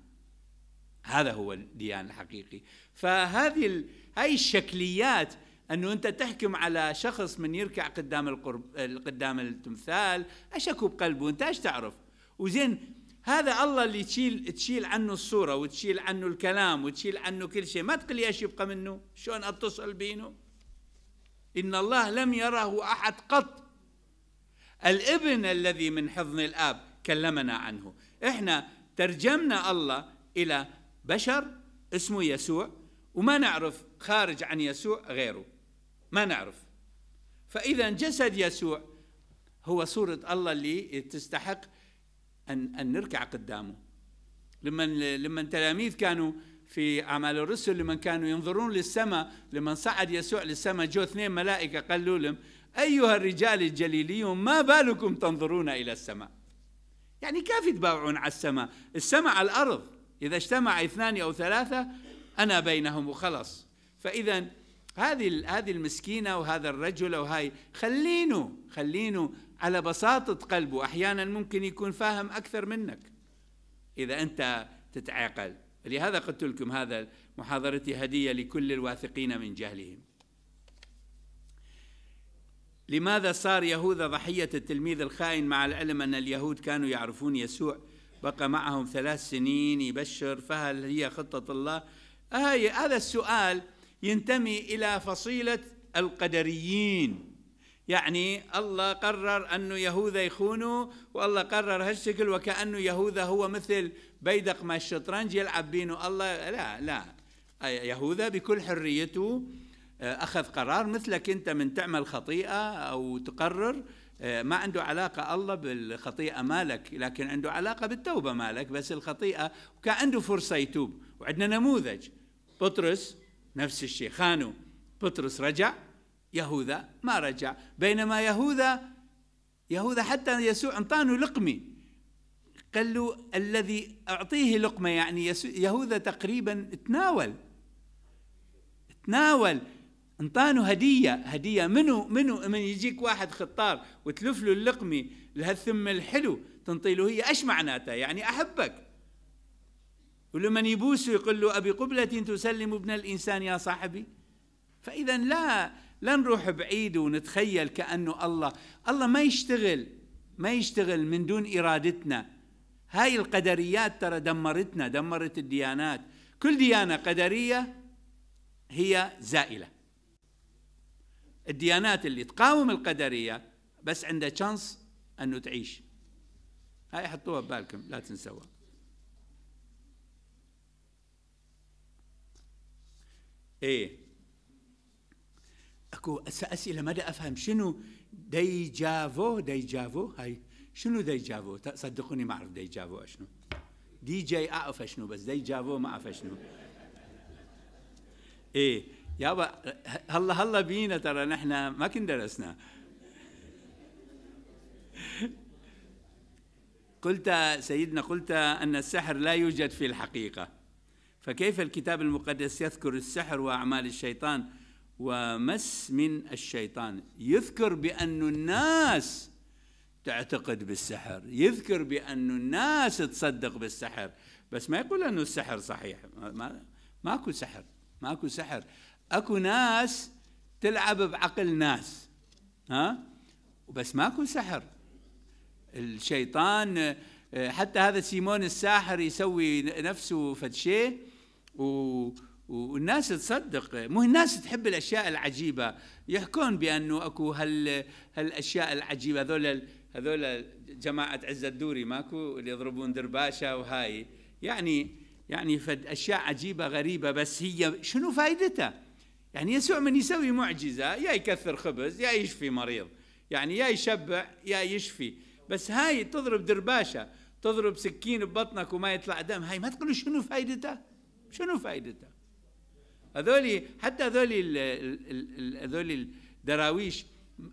هذا هو الديان الحقيقي فهذه هاي الشكليات انه انت تحكم على شخص من يركع قدام القرب قدام التمثال اشكو بقلبه انت ايش تعرف وزين هذا الله اللي تشيل تشيل عنه الصوره وتشيل عنه الكلام وتشيل عنه كل شيء ما تقلي ايش يبقى منه شلون اتصل بينه ان الله لم يره احد قط الابن الذي من حضن الاب كلمنا عنه احنا ترجمنا الله الى بشر اسمه يسوع وما نعرف خارج عن يسوع غيره ما نعرف فإذا جسد يسوع هو صورة الله اللي تستحق أن أن نركع قدامه لما لما التلاميذ كانوا في أعمال الرسل لما كانوا ينظرون للسماء لما صعد يسوع للسماء جو اثنين ملائكة قالوا لهم أيها الرجال الجليليون ما بالكم تنظرون إلى السماء يعني كيف يتباوعون على السماء السماء على الأرض إذا اجتمع اثنان أو ثلاثة أنا بينهم وخلص فإذا هذه هذه المسكينه وهذا الرجل او هاي خلينه خلينه على بساطه قلبه احيانا ممكن يكون فاهم اكثر منك اذا انت تتعاقل لهذا قلت لكم هذا محاضرتي هديه لكل الواثقين من جهلهم لماذا صار يهوذا ضحيه التلميذ الخائن مع العلم ان اليهود كانوا يعرفون يسوع بقى معهم ثلاث سنين يبشر فهل هي خطه الله هذا السؤال ينتمي إلى فصيلة القدريين يعني الله قرر أنه يهوذا يخونه والله قرر هالشكل وكأنه يهوذا هو مثل بيدق ما الشطرنج يلعب بينه الله لا لا يهوذا بكل حريته آه، أخذ قرار مثلك أنت من تعمل خطيئة أو تقرر آه، ما عنده علاقة الله بالخطيئة مالك لكن عنده علاقة بالتوبة مالك بس الخطيئة وكان عنده فرصة يتوب وعندنا نموذج بطرس نفس الشيء خانوا بطرس رجع يهوذا ما رجع بينما يهوذا يهوذا حتى يسوع انطانه لقمه قال له الذي اعطيه لقمه يعني يهوذا تقريبا تناول تناول انطانه هديه هديه منو منو من يجيك واحد خطار وتلف له اللقمه لهالثم الحلو تنطي له هي ايش معناتها يعني احبك ولمن يبوسه يقول له أبي قبلة تسلم ابن الإنسان يا صاحبي فإذا لا لا نروح بعيد ونتخيل كأنه الله الله ما يشتغل ما يشتغل من دون إرادتنا هاي القدريات ترى دمرتنا دمرت الديانات كل ديانة قدرية هي زائلة الديانات اللي تقاوم القدرية بس عندها شانس أنه تعيش هاي حطوها ببالكم لا تنسوها ايه اكو اسئله ما افهم شنو ديجافو ديجافو هاي شنو ديجافو صدقوني ما اعرف ديجافو شنو دي جي اعرف شنو بس ديجافو ما اعرف شنو ايه يابا هلا هلا بينا ترى نحن ما كنا درسنا قلت سيدنا قلت ان السحر لا يوجد في الحقيقه فكيف الكتاب المقدس يذكر السحر وأعمال الشيطان ومس من الشيطان يذكر بأن الناس تعتقد بالسحر يذكر بأن الناس تصدق بالسحر بس ما يقول أنه السحر صحيح ما ماكو سحر ماكو سحر اكو ناس تلعب بعقل ناس ها بس ماكو سحر الشيطان آه، حتى هذا سيمون الساحر يسوي نفسه فد شيء والناس تصدق مو الناس تحب الاشياء العجيبه يحكون بانه اكو هال هالاشياء العجيبه هذول هذول جماعه عز الدوري ماكو اللي يضربون درباشه وهاي يعني يعني فد اشياء عجيبه غريبه بس هي شنو فائدتها؟ يعني يسوع من يسوي معجزه يا يكثر خبز يا يشفي مريض يعني يا يشبع يا يشفي بس هاي تضرب درباشه تضرب سكين ببطنك وما يطلع دم هاي ما تقولوا شنو فائدتها؟ شنو فائدته هذول حتى هذول هذول الدراويش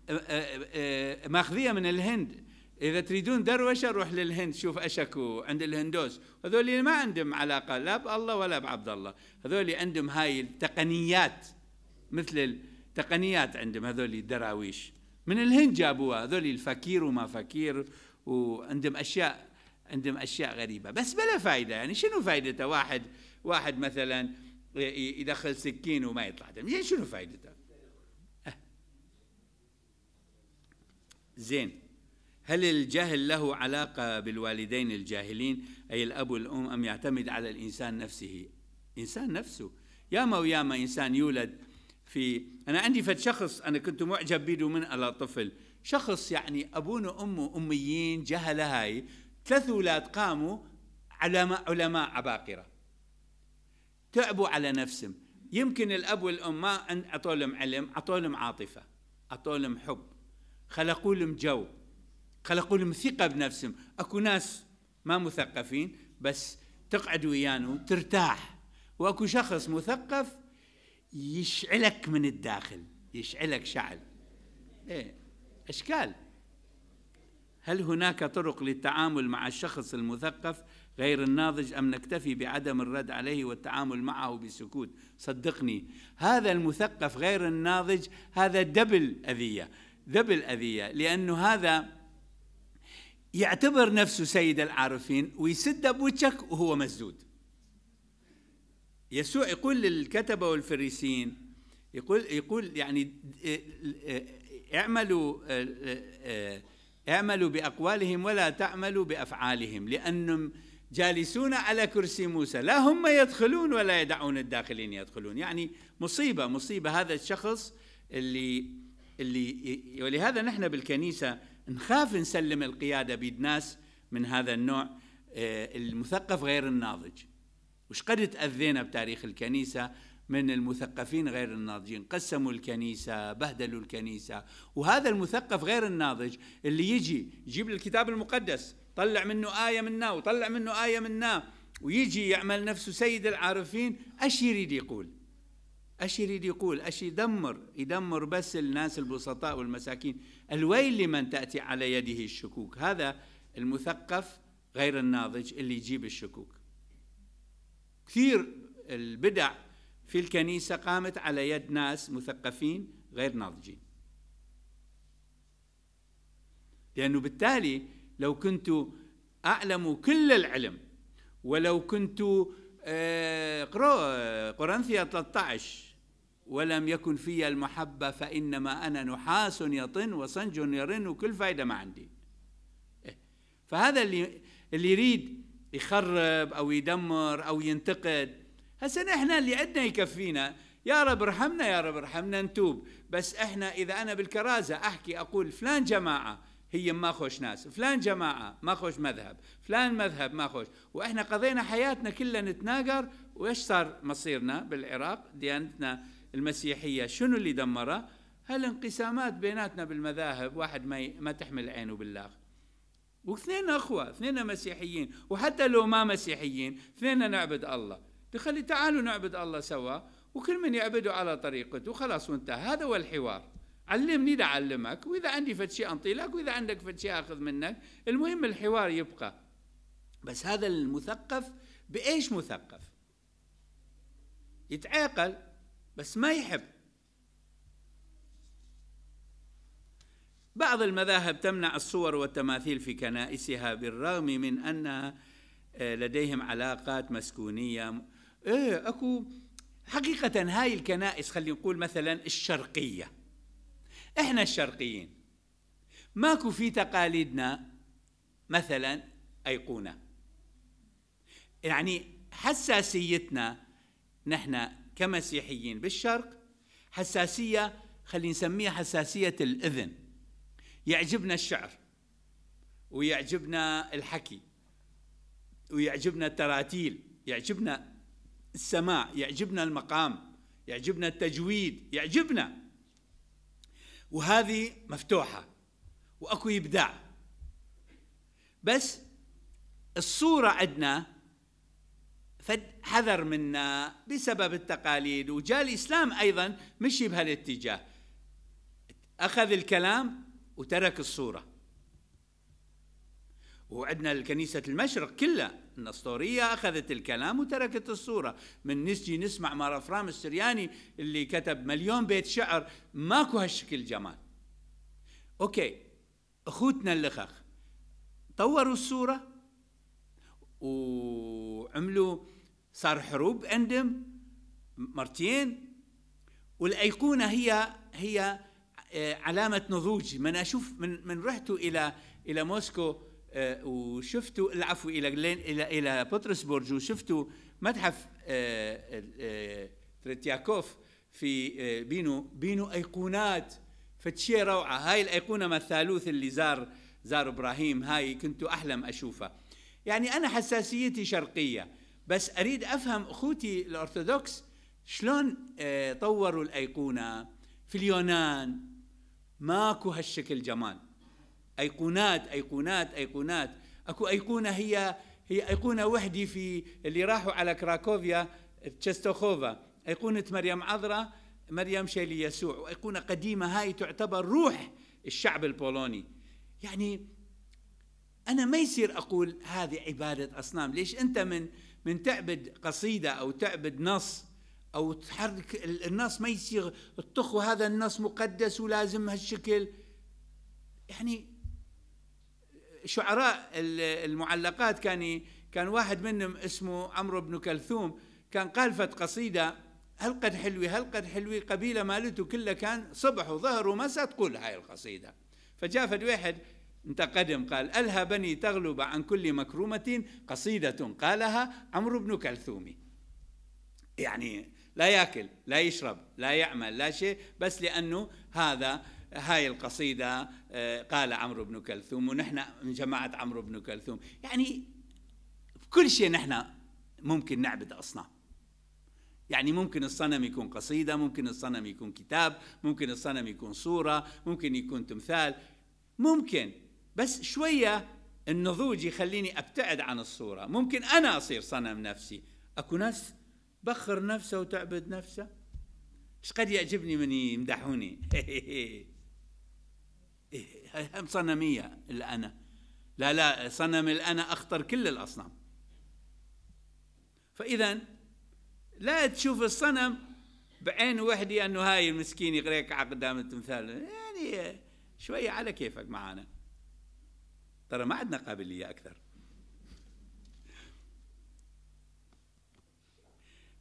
آه، آه، آه، ماخذيه من الهند اذا تريدون دروشه روح للهند شوف اشكو عند الهندوس هذول ما عندهم علاقه لا بالله ولا بعبد الله هذول عندهم هاي التقنيات مثل التقنيات عندهم هذول الدراويش من الهند جابوها هذول الفكير وما فكير وعندهم اشياء عندهم اشياء غريبه بس بلا فائده يعني شنو فائدته واحد واحد مثلا يدخل سكين وما يطلع دم يعني شنو فائدته زين هل الجهل له علاقة بالوالدين الجاهلين أي الأب والأم أم يعتمد على الإنسان نفسه إنسان نفسه ياما وياما إنسان يولد في أنا عندي فد شخص أنا كنت معجب بيده من على طفل شخص يعني أبونا وأمه أميين جهلة هاي ثلاث أولاد قاموا علماء علماء عباقرة تعبوا على نفسهم يمكن الاب والام ما اعطوا لهم علم اعطوا لهم عاطفه اعطوا لهم حب خلقوا لهم جو خلقوا لهم ثقه بنفسهم اكو ناس ما مثقفين بس تقعد ويانا وترتاح واكو شخص مثقف يشعلك من الداخل يشعلك شعل ايه اشكال هل هناك طرق للتعامل مع الشخص المثقف غير الناضج أم نكتفي بعدم الرد عليه والتعامل معه بسكوت صدقني هذا المثقف غير الناضج هذا دبل أذية دبل أذية لأنه هذا يعتبر نفسه سيد العارفين ويسد بوجهك وهو مسدود يسوع يقول للكتبة والفريسين يقول يقول يعني آه، آه، اعملوا آه، اعملوا بأقوالهم ولا تعملوا بأفعالهم لأنهم جالسون على كرسي موسى لا هم يدخلون ولا يدعون الداخلين يدخلون يعني مصيبة مصيبة هذا الشخص اللي اللي ولهذا نحن بالكنيسة نخاف نسلم القيادة بيد ناس من هذا النوع آه، المثقف غير الناضج وش قد تأذينا بتاريخ الكنيسة من المثقفين غير الناضجين قسموا الكنيسة بهدلوا الكنيسة وهذا المثقف غير الناضج اللي يجي يجيب الكتاب المقدس طلع منه آية منا وطلع منه آية منا ويجي يعمل نفسه سيد العارفين أش يريد يقول أش يريد يقول أش يدمر يدمر بس الناس البسطاء والمساكين الويل لمن تأتي على يده الشكوك هذا المثقف غير الناضج اللي يجيب الشكوك كثير البدع في الكنيسة قامت على يد ناس مثقفين غير ناضجين لأنه بالتالي لو كنت أعلم كل العلم ولو كنت اقرأ آه، قرنثية 13 ولم يكن في المحبة فإنما أنا نحاس يطن وصنج يرن وكل فايدة ما عندي إيه. فهذا اللي اللي يريد يخرب أو يدمر أو ينتقد هسه نحن اللي عندنا يكفينا يا رب ارحمنا يا رب ارحمنا نتوب بس احنا إذا أنا بالكرازة أحكي أقول فلان جماعة هي ما خوش ناس فلان جماعة ما خوش مذهب فلان مذهب ما خوش وإحنا قضينا حياتنا كلها نتناقر وإيش صار مصيرنا بالعراق ديانتنا المسيحية شنو اللي دمره هالانقسامات بيناتنا بالمذاهب واحد ما, ي... ما تحمل عينه بالله واثنين أخوة اثنين مسيحيين وحتى لو ما مسيحيين اثنين نعبد الله تخلي تعالوا نعبد الله سوا وكل من يعبده على طريقته وخلاص وانتهى هذا هو الحوار علمني لأعلمك وإذا عندي فتشي أنطي لك وإذا عندك فتشي أخذ منك المهم الحوار يبقى بس هذا المثقف بإيش مثقف يتعاقل بس ما يحب بعض المذاهب تمنع الصور والتماثيل في كنائسها بالرغم من أن آه، لديهم علاقات مسكونية إيه أكو حقيقة هاي الكنائس خلي نقول مثلا الشرقية احنا الشرقيين ماكو في تقاليدنا مثلا ايقونه يعني حساسيتنا نحن كمسيحيين بالشرق حساسيه خلينا نسميها حساسيه الاذن يعجبنا الشعر ويعجبنا الحكي ويعجبنا التراتيل يعجبنا السماع يعجبنا المقام يعجبنا التجويد يعجبنا وهذه مفتوحة وأكو إبداع بس الصورة عندنا فد حذر منا بسبب التقاليد وجاء الإسلام أيضا مشي بهالاتجاه أخذ الكلام وترك الصورة وعندنا الكنيسة المشرق كلها النسطورية أخذت الكلام وتركت الصورة من نسجي نسمع مار افرام السرياني اللي كتب مليون بيت شعر ماكو هالشكل جمال أوكي أخوتنا اللخخ طوروا الصورة وعملوا صار حروب أندم مرتين والأيقونة هي هي آه، علامة نضوج من أشوف من من رحت إلى إلى موسكو آه، وشفتوا العفو الى الى الى بطرسبرج وشفتوا متحف آه، آه، تريتياكوف في بينو بينو ايقونات فتشي روعه هاي الايقونه مال الثالوث اللي زار زار ابراهيم هاي كنت احلم اشوفها يعني انا حساسيتي شرقيه بس اريد افهم اخوتي الارثوذكس شلون طوروا الايقونه في اليونان ماكو هالشكل جمال ايقونات ايقونات ايقونات اكو ايقونه هي هي ايقونه وحدي في اللي راحوا على كراكوفيا تشستوخوفا ايقونه مريم عذراء مريم شيلي يسوع وايقونه قديمه هاي تعتبر روح الشعب البولوني يعني انا ما يصير اقول هذه عباده اصنام ليش انت من من تعبد قصيده او تعبد نص او تحرك النص ما يصير تطخ هذا النص مقدس ولازم هالشكل يعني شعراء المعلقات كان كان واحد منهم اسمه عمرو بن كلثوم كان قال فت قصيده هالقد حلوي هالقد حلوي قبيله مالته كلها كان صبح وظهر ومساء تقول هاي القصيده فجاء فد واحد قدم قال ألها بني تغلب عن كل مكرومة قصيدة قالها عمرو بن كلثومي يعني لا ياكل لا يشرب لا يعمل لا شيء بس لأنه هذا هاي القصيدة آه، قال عمرو بن كلثوم ونحن من جماعة عمرو بن كلثوم يعني في كل شيء نحن ممكن نعبد أصنام يعني ممكن الصنم يكون قصيدة ممكن الصنم يكون كتاب ممكن الصنم يكون صورة ممكن يكون تمثال ممكن بس شوية النضوج يخليني أبتعد عن الصورة ممكن أنا أصير صنم نفسي أكو ناس بخر نفسه وتعبد نفسه ايش قد يعجبني من يمدحوني إيه، هم صنمية الأنا لا لا صنم الأنا أخطر كل الأصنام فإذا لا تشوف الصنم بعين وحدي أنه هاي المسكين يغريك قدام التمثال يعني شوية على كيفك معانا ترى ما عندنا قابلية أكثر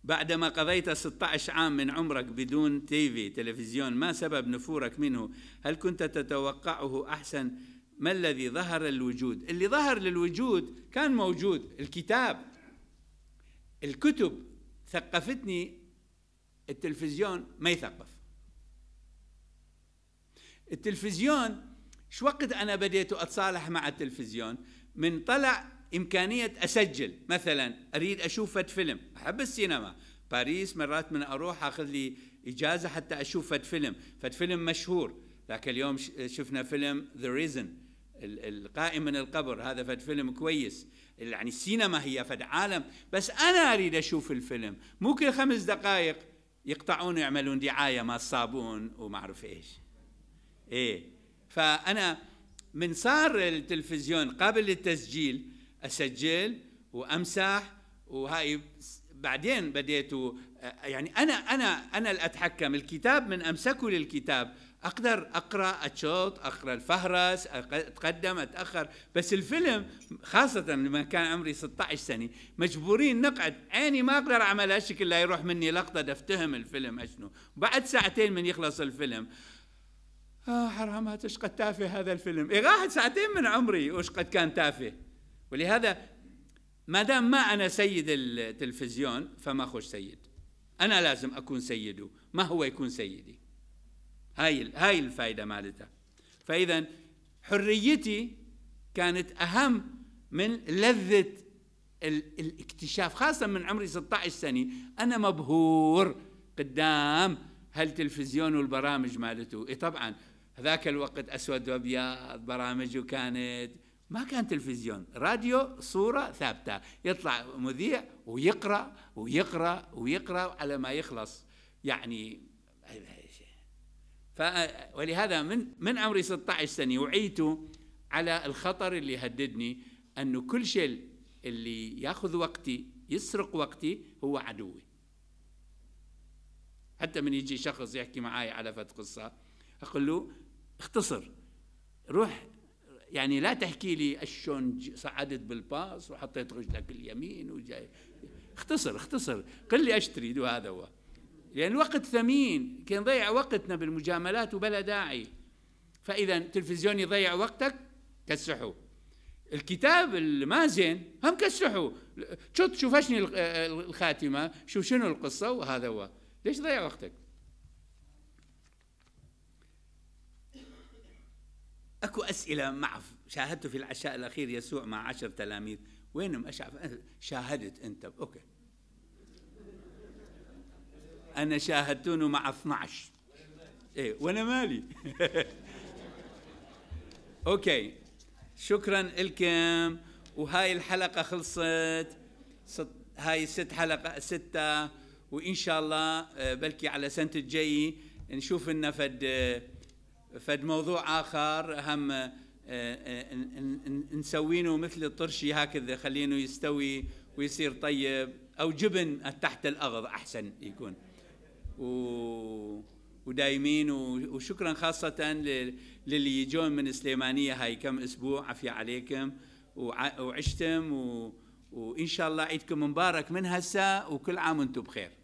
بعدما قضيت 16 عام من عمرك بدون تيفي تلفزيون ما سبب نفورك منه هل كنت تتوقعه أحسن ما الذي ظهر للوجود اللي ظهر للوجود كان موجود الكتاب الكتب ثقفتني التلفزيون ما يثقف التلفزيون شو وقت أنا بديت أتصالح مع التلفزيون من طلع إمكانية أسجل مثلا أريد أشوف فيلم أحب السينما باريس مرات من أروح أخذ لي إجازة حتى أشوف فيلم فيلم مشهور ذاك اليوم شفنا فيلم ذا ريزن القائم من القبر هذا فد فيلم كويس يعني السينما هي فد عالم بس انا اريد اشوف الفيلم مو كل خمس دقائق يقطعون ويعملون دعايه ما صابون وما اعرف ايش ايه فانا من صار التلفزيون قابل للتسجيل اسجل وامسح وهاي بعدين بديت يعني انا انا انا اللي اتحكم الكتاب من امسكه للكتاب اقدر اقرا اتشوط اقرا الفهرس اتقدم اتاخر بس الفيلم خاصه لما كان عمري 16 سنه مجبورين نقعد عيني ما اقدر اعمل هالشكل لا يروح مني لقطه دفتهم الفيلم اشنو بعد ساعتين من يخلص الفيلم آه حرام هذا قد تافه هذا الفيلم اي راحت ساعتين من عمري وش قد كان تافه ولهذا ما دام ما أنا سيد التلفزيون فما خوش سيد أنا لازم أكون سيده ما هو يكون سيدي هاي هاي الفائدة مالتها فإذا حريتي كانت أهم من لذة الاكتشاف خاصة من عمري 16 سنة أنا مبهور قدام هالتلفزيون والبرامج مالته إيه طبعا هذاك الوقت أسود وأبيض برامجه كانت ما كان تلفزيون راديو صورة ثابتة يطلع مذيع ويقرأ ويقرأ ويقرأ على ما يخلص يعني ف ولهذا من من عمري 16 سنة وعيت على الخطر اللي هددني أنه كل شيء اللي ياخذ وقتي يسرق وقتي هو عدوي حتى من يجي شخص يحكي معاي على فت قصة أقول له اختصر روح يعني لا تحكي لي شلون صعدت بالباص وحطيت رجلك اليمين وجاي اختصر اختصر قل لي ايش تريد وهذا هو لأن يعني الوقت ثمين كان ضيع وقتنا بالمجاملات وبلا داعي فإذا تلفزيون يضيع وقتك كسحه الكتاب المازن هم كسحه شوف شوفشني الخاتمة شوف شنو القصة وهذا هو ليش ضيع وقتك اكو اسئله مع شاهدته في العشاء الاخير يسوع مع عشر تلاميذ وينهم اشعف شاهدت انت اوكي انا شاهدتونه مع 12 ايه وانا مالي اوكي شكرا لكم وهاي الحلقه خلصت ست هاي ست حلقه سته وان شاء الله آه، بلكي على سنه الجاي نشوف لنا فد آه، فد موضوع اخر هم آه، آه، نسوينه مثل الطرشي هكذا خلينه يستوي ويصير طيب او جبن تحت الاغض احسن يكون و ودايمين وشكرا خاصة للي يجون من سليمانية هاي كم أسبوع عفية عليكم وعشتم وإن شاء الله عيدكم مبارك من هسا وكل عام وانتم بخير